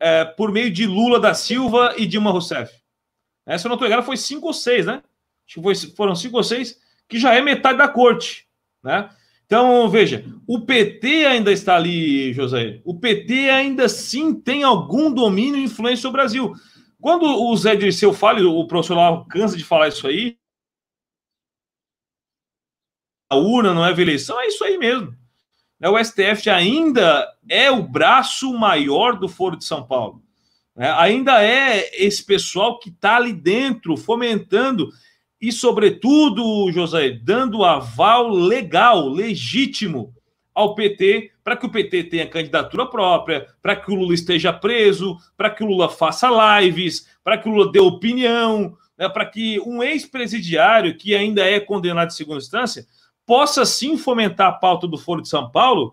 é, por meio de Lula da Silva e Dilma Rousseff. Essa se eu não estou ligado, foi cinco ou seis, né? Acho que foi, foram cinco ou seis, que já é metade da corte, né? Então, veja, o PT ainda está ali, José. O PT ainda sim tem algum domínio e influência sobre o Brasil. Quando o Zé Dirceu fala, o profissional cansa de falar isso aí, a urna não é a eleição, é isso aí mesmo. É o STF ainda é o braço maior do Foro de São Paulo. Né? ainda é esse pessoal que está ali dentro, fomentando e, sobretudo, José, dando aval legal, legítimo ao PT, para que o PT tenha candidatura própria, para que o Lula esteja preso, para que o Lula faça lives, para que o Lula dê opinião, né, para que um ex-presidiário que ainda é condenado de segunda instância possa sim fomentar a pauta do Foro de São Paulo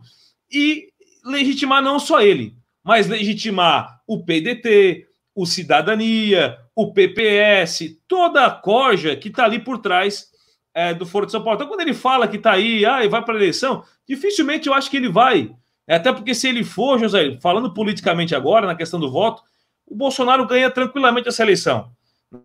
e legitimar não só ele, mas legitimar o PDT, o Cidadania, o PPS, toda a corja que está ali por trás é, do Foro de São Paulo. Então, quando ele fala que está aí, ah, e vai para a eleição, dificilmente eu acho que ele vai. É, até porque se ele for, José, falando politicamente agora, na questão do voto, o Bolsonaro ganha tranquilamente essa eleição.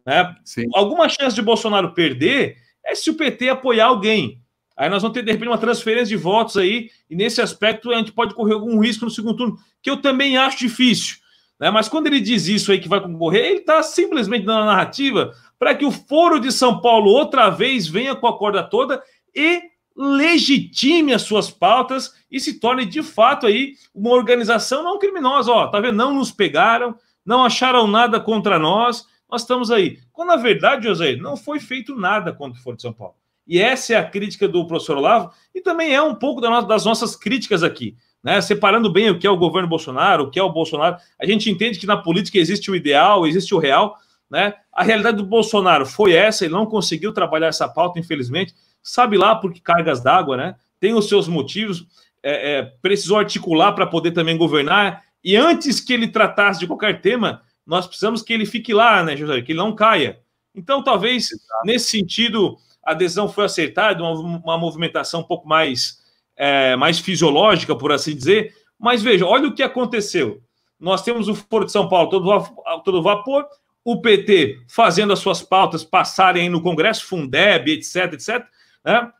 Né? Sim. Alguma chance de Bolsonaro perder é se o PT apoiar alguém. Aí nós vamos ter, de repente, uma transferência de votos aí, e nesse aspecto a gente pode correr algum risco no segundo turno, que eu também acho difícil. Né? Mas quando ele diz isso aí que vai concorrer, ele está simplesmente dando a narrativa para que o Foro de São Paulo outra vez venha com a corda toda e legitime as suas pautas e se torne de fato aí uma organização não criminosa. Ó, tá vendo? Não nos pegaram, não acharam nada contra nós, nós estamos aí. Quando na verdade, José, não foi feito nada contra o Foro de São Paulo. E essa é a crítica do professor Olavo, e também é um pouco das nossas críticas aqui. Né? Separando bem o que é o governo Bolsonaro, o que é o Bolsonaro. A gente entende que na política existe o ideal, existe o real. Né? A realidade do Bolsonaro foi essa, ele não conseguiu trabalhar essa pauta, infelizmente. Sabe lá por que cargas d'água, né? Tem os seus motivos, é, é, precisou articular para poder também governar. E antes que ele tratasse de qualquer tema, nós precisamos que ele fique lá, né, José? Que ele não caia. Então, talvez, nesse sentido, a adesão foi acertada, uma, uma movimentação um pouco mais, é, mais fisiológica, por assim dizer. Mas veja, olha o que aconteceu. Nós temos o Foro de São Paulo todo, todo vapor, o PT fazendo as suas pautas passarem no Congresso, Fundeb, etc, etc. Né?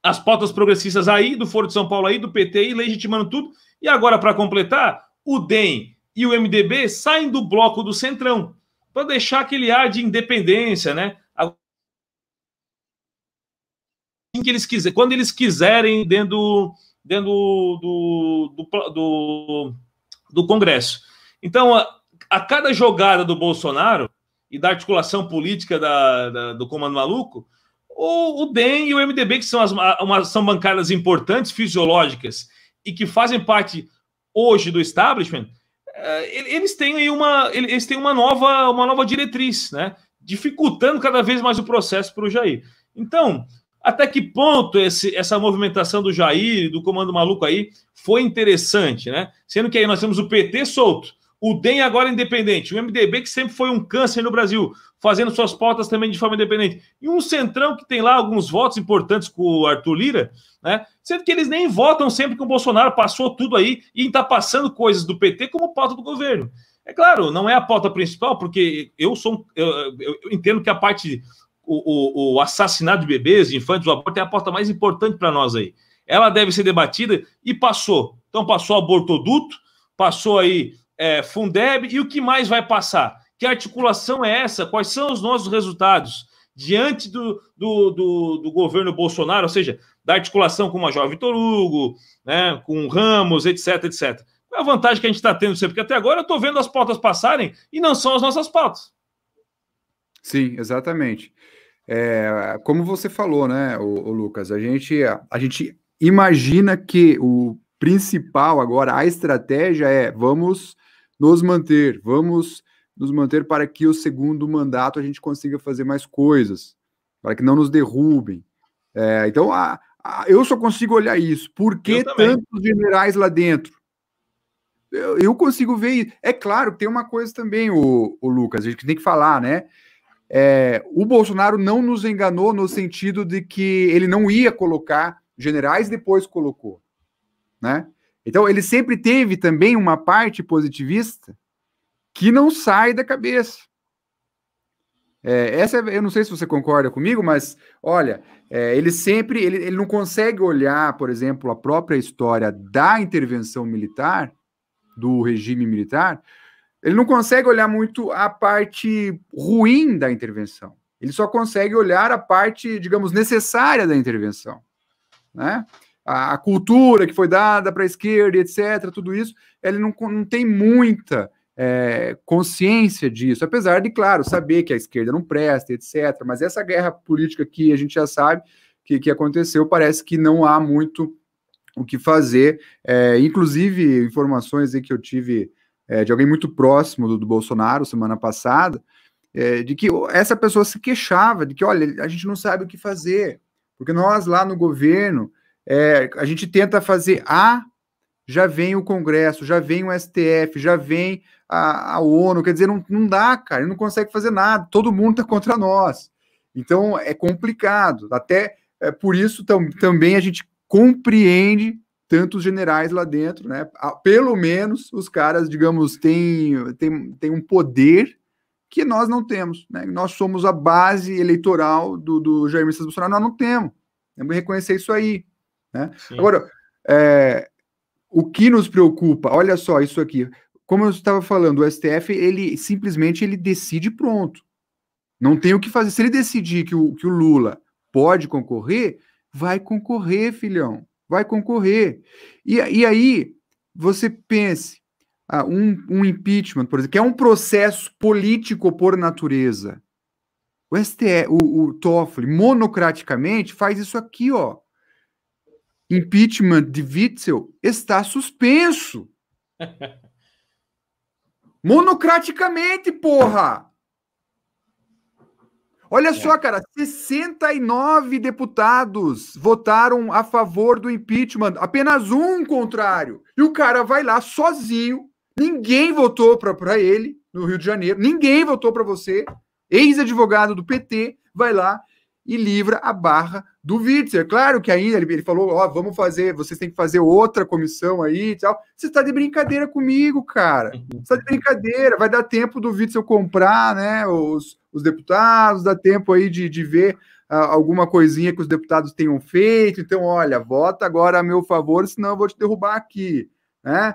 As pautas progressistas aí, do Foro de São Paulo aí, do PT aí, legitimando tudo. E agora, para completar, o DEM e o MDB saem do bloco do Centrão para deixar aquele ar de independência, né? que eles quiserem, quando eles quiserem dentro dentro do, do, do, do Congresso. Então, a, a, cada jogada do Bolsonaro e da articulação política da, da, do Comando Maluco, o, o DEM e o MDB, que são, as, uma, são bancadas importantes, fisiológicas, e que fazem parte hoje do establishment, eh, eles têm aí uma, eles têm uma, nova, uma nova diretriz, né? dificultando cada vez mais o processo para o Jair. Então, até que ponto esse, essa movimentação do Jair, do comando maluco aí, foi interessante, né? Sendo que aí nós temos o PT solto, o DEM agora independente, o MDB que sempre foi um câncer no Brasil, fazendo suas pautas também de forma independente, e um centrão que tem lá alguns votos importantes com o Arthur Lira, né? Sendo que eles nem votam sempre que o Bolsonaro passou tudo aí e está passando coisas do PT como pauta do governo. É claro, não é a pauta principal, porque eu sou eu, eu entendo que a parte o, o, assassinato de bebês, de infantes, o aborto é a porta mais importante para nós aí. Ela deve ser debatida e passou. Então passou abortoduto, passou aí é, Fundeb e o que mais vai passar? Que articulação é essa? Quais são os nossos resultados diante do, do, do, do governo Bolsonaro? Ou seja, da articulação com o Major Vitor Hugo, né, com o Ramos, etc, etc. Qual é a vantagem que a gente está tendo sempre? Porque até agora eu estou vendo as pautas passarem e não são as nossas pautas. Sim, exatamente. É, como você falou, né, o, Lucas, a gente, a, a gente imagina que o principal agora, a estratégia é vamos nos manter, vamos nos manter para que o segundo mandato a gente consiga fazer mais coisas, para que não nos derrubem. É, então, a, a, eu só consigo olhar isso. Por que tantos generais lá dentro? Eu, eu, consigo ver É claro, tem uma coisa também, o, o Lucas, a gente tem que falar, né? É, o Bolsonaro não nos enganou no sentido de que ele não ia colocar generais, depois colocou. Né? Então, ele sempre teve também uma parte positivista que não sai da cabeça. É, essa é, eu não sei se você concorda comigo, mas olha, é, ele sempre ele, ele não consegue olhar, por exemplo, a própria história da intervenção militar, do regime militar, ele não consegue olhar muito a parte ruim da intervenção. Ele só consegue olhar a parte, digamos, necessária da intervenção. Né? A, a cultura que foi dada para a esquerda, etc., tudo isso, ele não, não tem muita é, consciência disso, apesar de, claro, saber que a esquerda não presta, etc. Mas essa guerra política que a gente já sabe que, que aconteceu, parece que não há muito o que fazer. É, inclusive, informações que eu tive é, de alguém muito próximo do, do Bolsonaro semana passada, é, de que essa pessoa se queixava de que, olha, a gente não sabe o que fazer, porque nós lá no governo é, a gente tenta fazer A, já vem o Congresso, já vem o STF, já vem a, a ONU, quer dizer, não, não dá, cara, não consegue fazer nada, todo mundo está contra nós. Então é complicado, até é, por isso tam, também a gente compreende tantos generais lá dentro, né? Pelo menos os caras, digamos, têm, têm, têm um poder que nós não temos, né? Nós somos a base eleitoral do, do Jair Messias Bolsonaro, nós não temos. Temos que reconhecer isso aí, né? Sim. Agora, é, o que nos preocupa, olha só isso aqui. Como eu estava falando, o STF, ele simplesmente ele decide pronto. Não tem o que fazer. Se ele decidir que o, que o Lula pode concorrer, vai concorrer, filhão vai concorrer. E, e aí você pense, ah, um, um impeachment, por exemplo, que é um processo político por natureza. O STE, o, o Toffoli, monocraticamente, faz isso aqui, ó. Impeachment de Witzel está suspenso. Monocraticamente, porra! Olha é. só, cara, 69 deputados votaram a favor do impeachment, apenas um contrário. E o cara vai lá sozinho, ninguém votou para ele no Rio de Janeiro, ninguém votou para você, ex-advogado do PT, vai lá e livra a barra do Witzel. Claro que ainda ele, ele falou: Ó, oh, vamos fazer, vocês têm que fazer outra comissão aí e tal. Você está de brincadeira comigo, cara. Uhum. Você está de brincadeira. Vai dar tempo do Witzel comprar, né? Os, os deputados, dá tempo aí de, de ver ah, alguma coisinha que os deputados tenham feito. Então, olha, vota agora a meu favor, senão eu vou te derrubar aqui, né?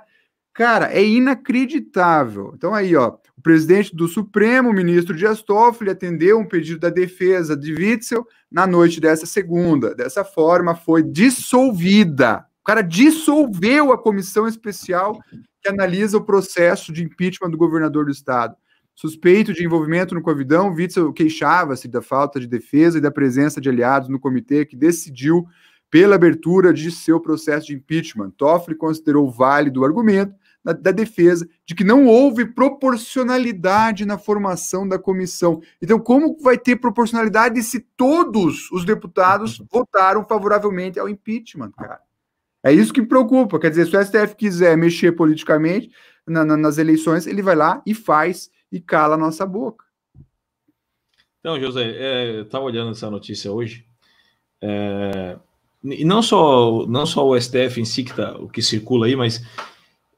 Cara, é inacreditável. Então, aí, ó, presidente do Supremo, ministro Dias Toffoli, atendeu um pedido da defesa de Witzel na noite dessa segunda. Dessa forma, foi dissolvida. O cara dissolveu a comissão especial que analisa o processo de impeachment do governador do estado. Suspeito de envolvimento no Covidão, Witzel queixava-se da falta de defesa e da presença de aliados no comitê que decidiu pela abertura de seu processo de impeachment. Toffoli considerou válido o argumento da, da defesa de que não houve proporcionalidade na formação da comissão. Então, como vai ter proporcionalidade se todos os deputados uhum. votaram favoravelmente ao impeachment, cara? É isso que me preocupa. Quer dizer, se o STF quiser mexer politicamente na, na, nas eleições, ele vai lá e faz e cala a nossa boca. Então, José, é, eu estava olhando essa notícia hoje. É, e não só, não só o STF em si que tá, o que circula aí, mas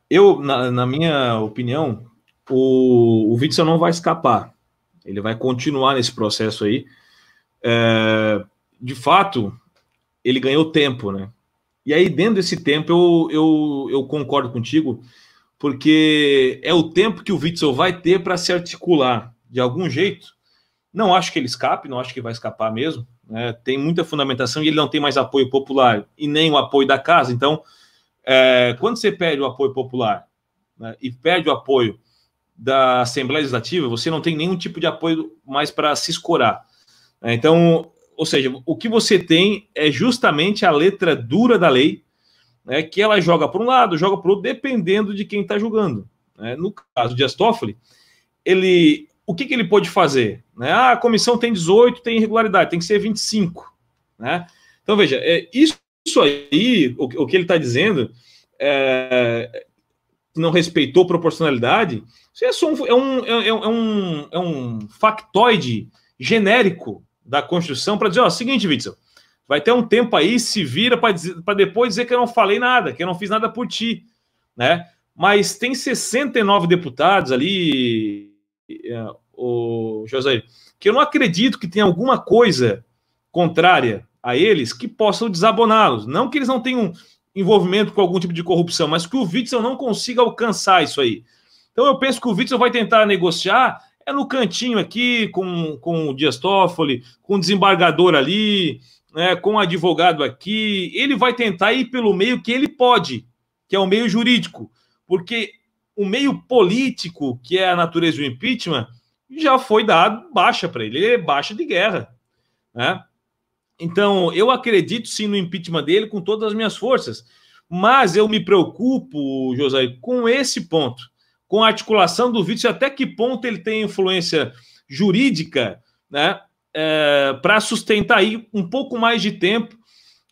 eu, na, na minha opinião, o, o Witzel não vai escapar. Ele vai continuar nesse processo aí. É, de fato, ele ganhou tempo, né? E aí, dentro desse tempo, eu, eu, eu concordo contigo, porque é o tempo que o Witzel vai ter para se articular de algum jeito. Não acho que ele escape, não acho que vai escapar mesmo. Né? Tem muita fundamentação e ele não tem mais apoio popular e nem o apoio da casa. Então, é, quando você perde o apoio popular né, e perde o apoio da Assembleia Legislativa, você não tem nenhum tipo de apoio mais para se escorar. É, então, ou seja, o que você tem é justamente a letra dura da lei, né, que ela joga para um lado, joga para o outro, dependendo de quem está julgando. Né? No caso de Astófoli, ele, o que, que ele pode fazer? Né? Ah, a comissão tem 18, tem irregularidade, tem que ser 25. Né? Então, veja, é, isso isso aí, o, o que ele está dizendo, é, não respeitou proporcionalidade, isso é só um, é um, é, é um, é um é factoide genérico da Constituição para dizer, ó, seguinte, Witzel, vai ter um tempo aí, se vira para depois dizer que eu não falei nada, que eu não fiz nada por ti, né? Mas tem 69 deputados ali, o é, José, que eu não acredito que tenha alguma coisa contrária a eles que possam desaboná-los. Não que eles não tenham envolvimento com algum tipo de corrupção, mas que o Witzel não consiga alcançar isso aí. Então eu penso que o Witzel vai tentar negociar é no cantinho aqui, com, com o Dias Toffoli, com o desembargador ali, né, com o advogado aqui. Ele vai tentar ir pelo meio que ele pode, que é o meio jurídico, porque o meio político, que é a natureza do impeachment, já foi dado baixa para ele, ele é baixa de guerra. Né? Então, eu acredito sim no impeachment dele com todas as minhas forças, mas eu me preocupo, José, com esse ponto, com a articulação do vice, até que ponto ele tem influência jurídica, né, é, para sustentar aí um pouco mais de tempo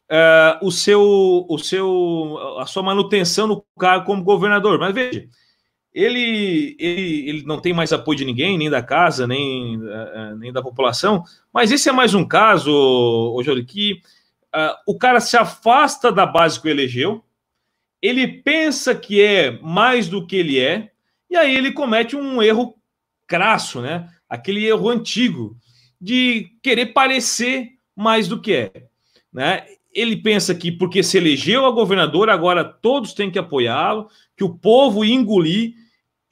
é, o seu, o seu, a sua manutenção no cargo como governador. Mas veja, ele, ele, ele não tem mais apoio de ninguém, nem da casa, nem, eh, eh, nem da população. Mas esse é mais um caso, ô que uh, o cara se afasta da base que o elegeu, ele pensa que é mais do que ele é, e aí ele comete um erro crasso, né? Aquele erro antigo de querer parecer mais do que é. Né? Ele pensa que porque se elegeu a governadora, agora todos têm que apoiá-lo, que o povo engolir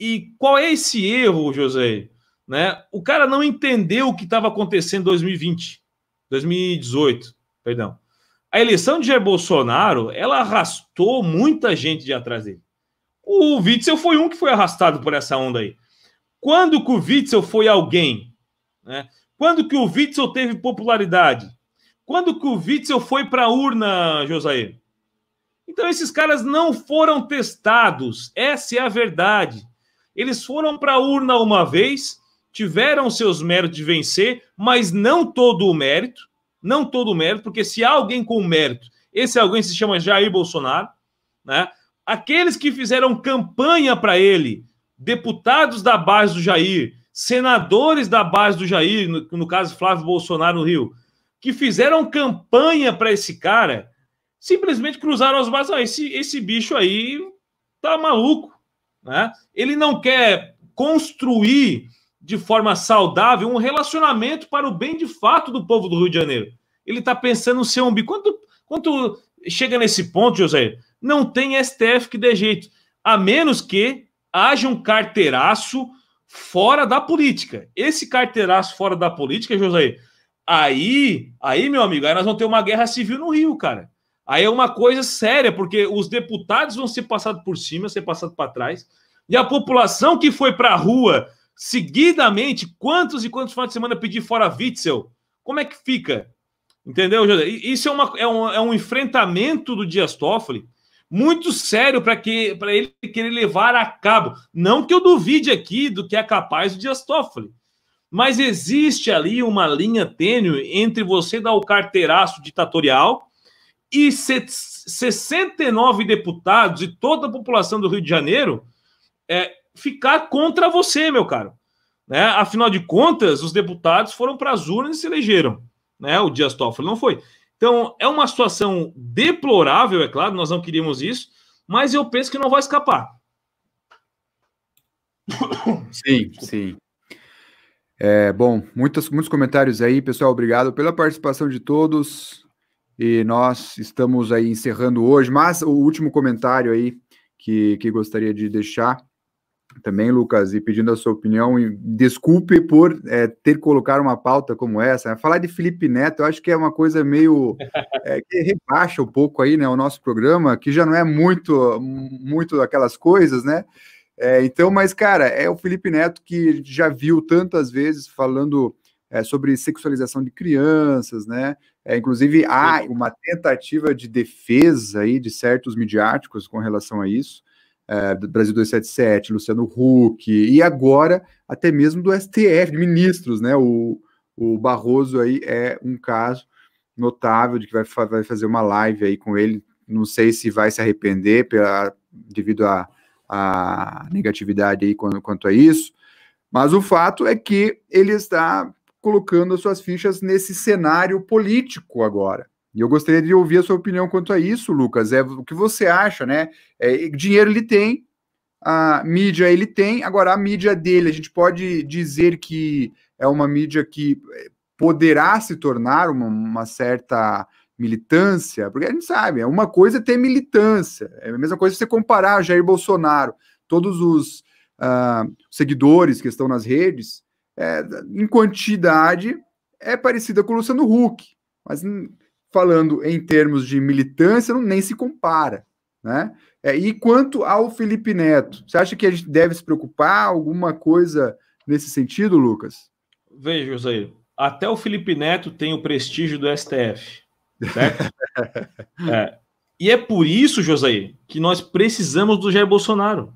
e qual é esse erro, José? Né? O cara não entendeu o que estava acontecendo em 2020, 2018, perdão. A eleição de Jair Bolsonaro, ela arrastou muita gente de atrás dele. O Witzel foi um que foi arrastado por essa onda aí. Quando que o Witzel foi alguém? Né? Quando que o Witzel teve popularidade? Quando que o Witzel foi para a urna, Josair? Então esses caras não foram testados. Essa é a verdade. Eles foram para a urna uma vez, tiveram seus méritos de vencer, mas não todo o mérito, não todo o mérito, porque se há alguém com mérito, esse alguém se chama Jair Bolsonaro, né? Aqueles que fizeram campanha para ele, deputados da base do Jair, senadores da base do Jair, no, no caso Flávio Bolsonaro no Rio, que fizeram campanha para esse cara, simplesmente cruzaram as bases. Ah, esse, esse bicho aí tá maluco. Né? Ele não quer construir de forma saudável um relacionamento para o bem de fato do povo do Rio de Janeiro. Ele está pensando no seu umbigo. Quando, quanto chega nesse ponto, José, não tem STF que dê jeito, a menos que haja um carteiraço fora da política. Esse carteiraço fora da política, José, aí, aí, meu amigo, aí nós vamos ter uma guerra civil no Rio, cara. Aí é uma coisa séria, porque os deputados vão ser passados por cima, ser passados para trás, e a população que foi para a rua seguidamente, quantos e quantos finais de semana pedir fora Witzel? Como é que fica? Entendeu, José? Isso é, uma, é, um, é um enfrentamento do Dias Toffoli muito sério para que para ele querer levar a cabo. Não que eu duvide aqui do que é capaz o Dias Toffoli, mas existe ali uma linha tênue entre você dar o carteiraço ditatorial e 69 deputados e toda a população do Rio de Janeiro é, ficar contra você, meu caro. Né? Afinal de contas, os deputados foram para as urnas e se elegeram. Né? O Dias Toffoli não foi. Então, é uma situação deplorável, é claro, nós não queríamos isso, mas eu penso que não vai escapar. Sim, sim. É, bom, muitos, muitos comentários aí, pessoal. Obrigado pela participação de todos. E nós estamos aí encerrando hoje, mas o último comentário aí que, que gostaria de deixar também, Lucas, e pedindo a sua opinião, e desculpe por é, ter colocado uma pauta como essa. Né? Falar de Felipe Neto, eu acho que é uma coisa meio é, que rebaixa um pouco aí, né, o nosso programa, que já não é muito, muito aquelas coisas, né? É, então, mas, cara, é o Felipe Neto que já viu tantas vezes falando é, sobre sexualização de crianças, né? É, inclusive, há uma tentativa de defesa aí de certos midiáticos com relação a isso. É, Brasil 277, Luciano Huck, e agora até mesmo do STF, de ministros, né? O, o Barroso aí é um caso notável de que vai, vai fazer uma live aí com ele. Não sei se vai se arrepender pela, devido à a, a, negatividade aí quanto, quanto a isso, mas o fato é que ele está colocando as suas fichas nesse cenário político agora. E eu gostaria de ouvir a sua opinião quanto a isso, Lucas. É o que você acha, né? É, dinheiro ele tem, a mídia ele tem. Agora a mídia dele, a gente pode dizer que é uma mídia que é, poderá se tornar uma, uma certa militância, porque a gente sabe, é uma coisa ter militância, é a mesma coisa você comparar Jair Bolsonaro, todos os uh, seguidores que estão nas redes, é, em quantidade, é parecida com o Luciano Huck, mas hum, falando em termos de militância, não, nem se compara. Né? É, e quanto ao Felipe Neto, você acha que a gente deve se preocupar alguma coisa nesse sentido, Lucas? Veja, José, até o Felipe Neto tem o prestígio do STF. Certo? é. E é por isso, José, que nós precisamos do Jair Bolsonaro.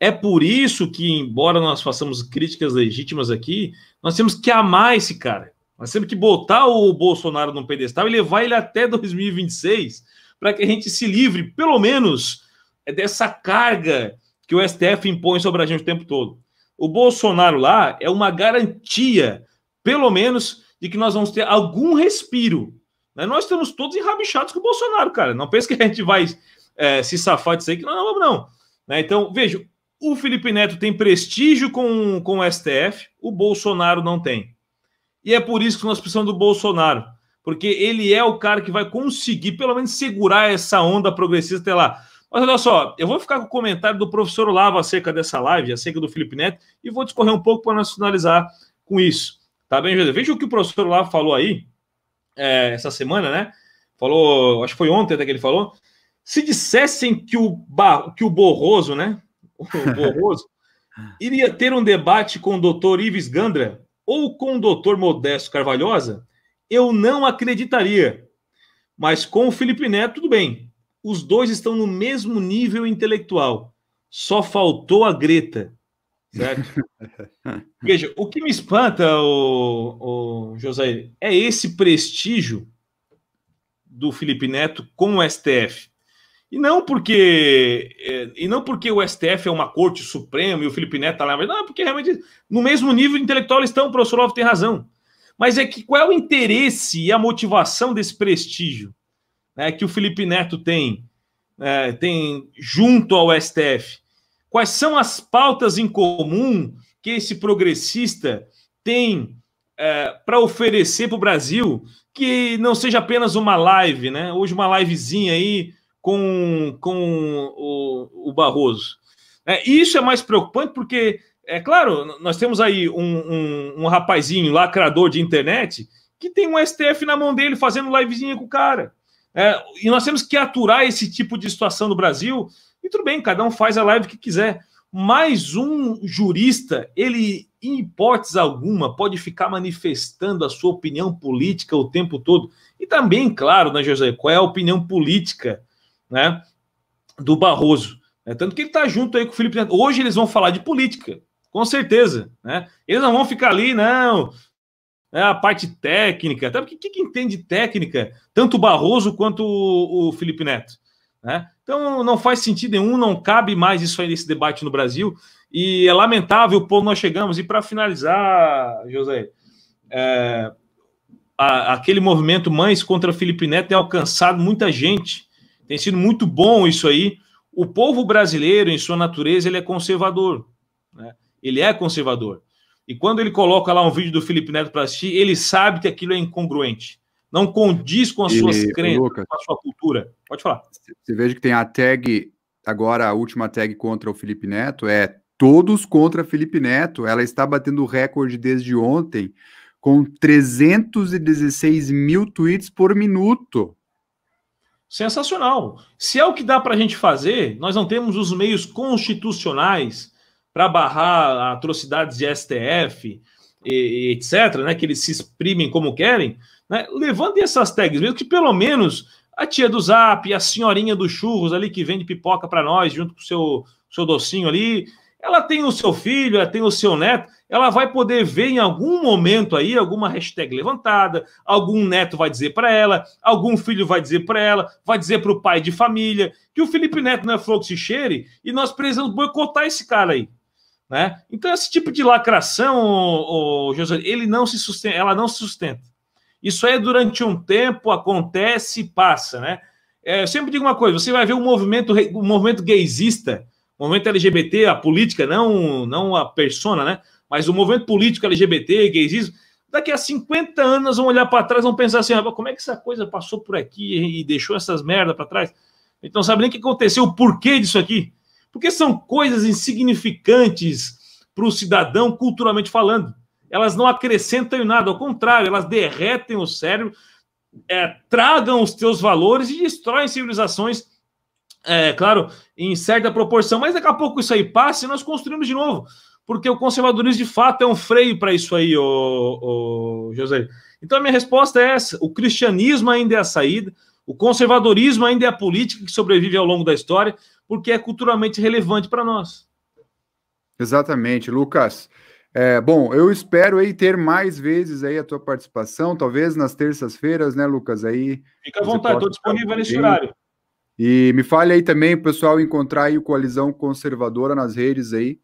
É por isso que, embora nós façamos críticas legítimas aqui, nós temos que amar esse cara. Nós temos que botar o Bolsonaro no pedestal e levar ele até 2026 para que a gente se livre, pelo menos, é dessa carga que o STF impõe sobre a gente o tempo todo. O Bolsonaro lá é uma garantia, pelo menos, de que nós vamos ter algum respiro. Né? Nós estamos todos enrabixados com o Bolsonaro, cara. Não pense que a gente vai é, se safar disso aí, que não, não vamos, não. Né? Então, veja, o Felipe Neto tem prestígio com, com o STF, o Bolsonaro não tem. E é por isso que nós precisamos do Bolsonaro, porque ele é o cara que vai conseguir, pelo menos, segurar essa onda progressista até lá. Mas olha só, eu vou ficar com o comentário do professor Lava acerca dessa live, acerca do Felipe Neto, e vou discorrer um pouco para nós finalizar com isso. Tá bem, José? Veja o que o professor Lava falou aí, é, essa semana, né? Falou, acho que foi ontem até que ele falou. Se dissessem que o, que o Borroso, né? o Borroso, iria ter um debate com o doutor Ives Gandra ou com o doutor Modesto Carvalhosa? Eu não acreditaria. Mas com o Felipe Neto, tudo bem. Os dois estão no mesmo nível intelectual. Só faltou a Greta. Certo? Veja, o que me espanta, o, o José, é esse prestígio do Felipe Neto com o STF. E não porque é, e não porque o STF é uma corte suprema e o Felipe Neto está lá, mas não, é porque realmente no mesmo nível intelectual eles estão, o professor Love tem razão. Mas é que qual é o interesse e a motivação desse prestígio né, que o Felipe Neto tem, é, tem junto ao STF? Quais são as pautas em comum que esse progressista tem é, para oferecer para o Brasil que não seja apenas uma live, né? Hoje uma livezinha aí com, com o, o Barroso. É, isso é mais preocupante porque, é claro, nós temos aí um, um, um rapazinho lacrador de internet que tem um STF na mão dele fazendo livezinha com o cara. É, e nós temos que aturar esse tipo de situação no Brasil. E tudo bem, cada um faz a live que quiser. Mas um jurista, ele, em hipótese alguma, pode ficar manifestando a sua opinião política o tempo todo. E também, claro, né, José, qual é a opinião política né, do Barroso. Né? Tanto que ele está junto aí com o Felipe Neto. Hoje eles vão falar de política, com certeza. Né? Eles não vão ficar ali, não. É a parte técnica, até porque que, que entende técnica, tanto o Barroso quanto o, o Felipe Neto. Né? Então não faz sentido nenhum, não cabe mais isso aí nesse debate no Brasil. E é lamentável por nós chegamos. E para finalizar, José, é, a, aquele movimento Mães contra Felipe Neto tem alcançado muita gente. Tem sido muito bom isso aí. O povo brasileiro, em sua natureza, ele é conservador. Né? Ele é conservador. E quando ele coloca lá um vídeo do Felipe Neto para assistir, ele sabe que aquilo é incongruente. Não condiz com as suas é crenças, Lucas, com a sua cultura. Pode falar. Você veja que tem a tag, agora a última tag contra o Felipe Neto é todos contra Felipe Neto. Ela está batendo recorde desde ontem com 316 mil tweets por minuto. Sensacional. Se é o que dá para a gente fazer, nós não temos os meios constitucionais para barrar atrocidades de STF, e, etc., né, que eles se exprimem como querem, né, levantem essas tags, mesmo que pelo menos a tia do Zap, a senhorinha dos churros ali que vende pipoca para nós, junto com o seu, seu docinho ali, ela tem o seu filho, ela tem o seu neto, ela vai poder ver em algum momento aí alguma hashtag levantada, algum neto vai dizer para ela, algum filho vai dizer para ela, vai dizer para o pai de família que o Felipe Neto não é fluxo que cheire e nós precisamos boicotar esse cara aí. Né? Então, esse tipo de lacração, o, o José, ele não se sustenta, ela não se sustenta. Isso aí, durante um tempo, acontece e passa. Né? É, eu sempre digo uma coisa: você vai ver um movimento, um movimento gaysista o movimento LGBT, a política, não, não a persona, né? Mas o movimento político LGBT, gays, isso daqui a 50 anos vão olhar para trás e pensar assim, como é que essa coisa passou por aqui e deixou essas merda para trás? Então sabe nem o que aconteceu, o porquê disso aqui. Porque são coisas insignificantes para o cidadão culturalmente falando. Elas não acrescentam em nada, ao contrário, elas derretem o cérebro, é, tragam os teus valores e destroem civilizações é, claro, em certa proporção, mas daqui a pouco isso aí passa e nós construímos de novo, porque o conservadorismo de fato é um freio para isso aí, ô, ô, José. Então a minha resposta é essa: o cristianismo ainda é a saída, o conservadorismo ainda é a política que sobrevive ao longo da história, porque é culturalmente relevante para nós. Exatamente, Lucas. É, bom, eu espero aí ter mais vezes aí a tua participação, talvez nas terças-feiras, né, Lucas? Aí. Fica à vontade, estou disponível nesse horário. E me fale aí também, o pessoal encontrar aí o Coalizão Conservadora nas redes aí.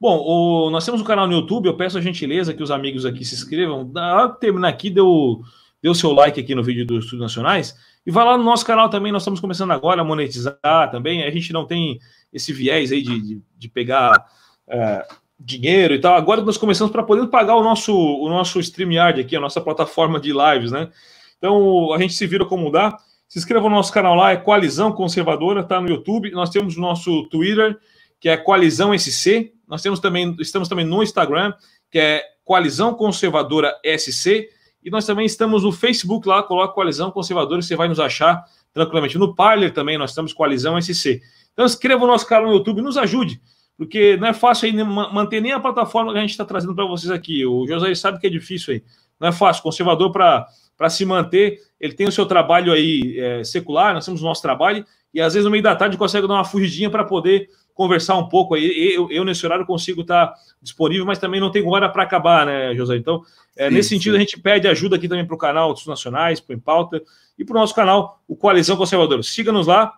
Bom, o, nós temos um canal no YouTube, eu peço a gentileza que os amigos aqui se inscrevam. Na terminar aqui, deu, deu seu like aqui no vídeo dos Estudos Nacionais. E vai lá no nosso canal também, nós estamos começando agora a monetizar também. A gente não tem esse viés aí de, de, de pegar é, dinheiro e tal. Agora nós começamos para poder pagar o nosso, o nosso StreamYard aqui, a nossa plataforma de lives, né? Então a gente se vira como dá. Se inscreva no nosso canal lá, é Coalizão Conservadora, tá no YouTube. Nós temos o nosso Twitter, que é Coalizão SC. Nós temos também, estamos também no Instagram, que é Coalizão Conservadora SC. E nós também estamos no Facebook lá, coloca Coalizão Conservadora, você vai nos achar tranquilamente. No Parler também nós estamos Coalizão SC. Então inscreva o nosso canal no YouTube, nos ajude, porque não é fácil aí manter nem a plataforma que a gente está trazendo para vocês aqui. O José sabe que é difícil aí. Não é fácil, conservador para para se manter. Ele tem o seu trabalho aí é, secular, nós temos o nosso trabalho, e às vezes no meio da tarde consegue dar uma fugidinha para poder conversar um pouco aí. Eu, eu nesse horário consigo estar tá disponível, mas também não tem hora para acabar, né, José? Então, é, sim, nesse sentido, sim. a gente pede ajuda aqui também para o canal dos Nacionais, para o Pauta e para o nosso canal, o Coalizão Conservador. Siga-nos lá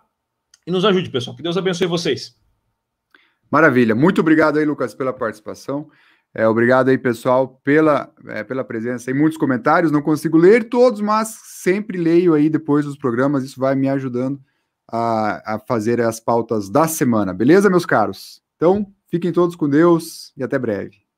e nos ajude, pessoal. Que Deus abençoe vocês. Maravilha. Muito obrigado aí, Lucas, pela participação. É, obrigado aí, pessoal, pela, é, pela presença. Tem muitos comentários, não consigo ler todos, mas sempre leio aí depois dos programas, isso vai me ajudando a, a fazer as pautas da semana. Beleza, meus caros? Então, fiquem todos com Deus e até breve.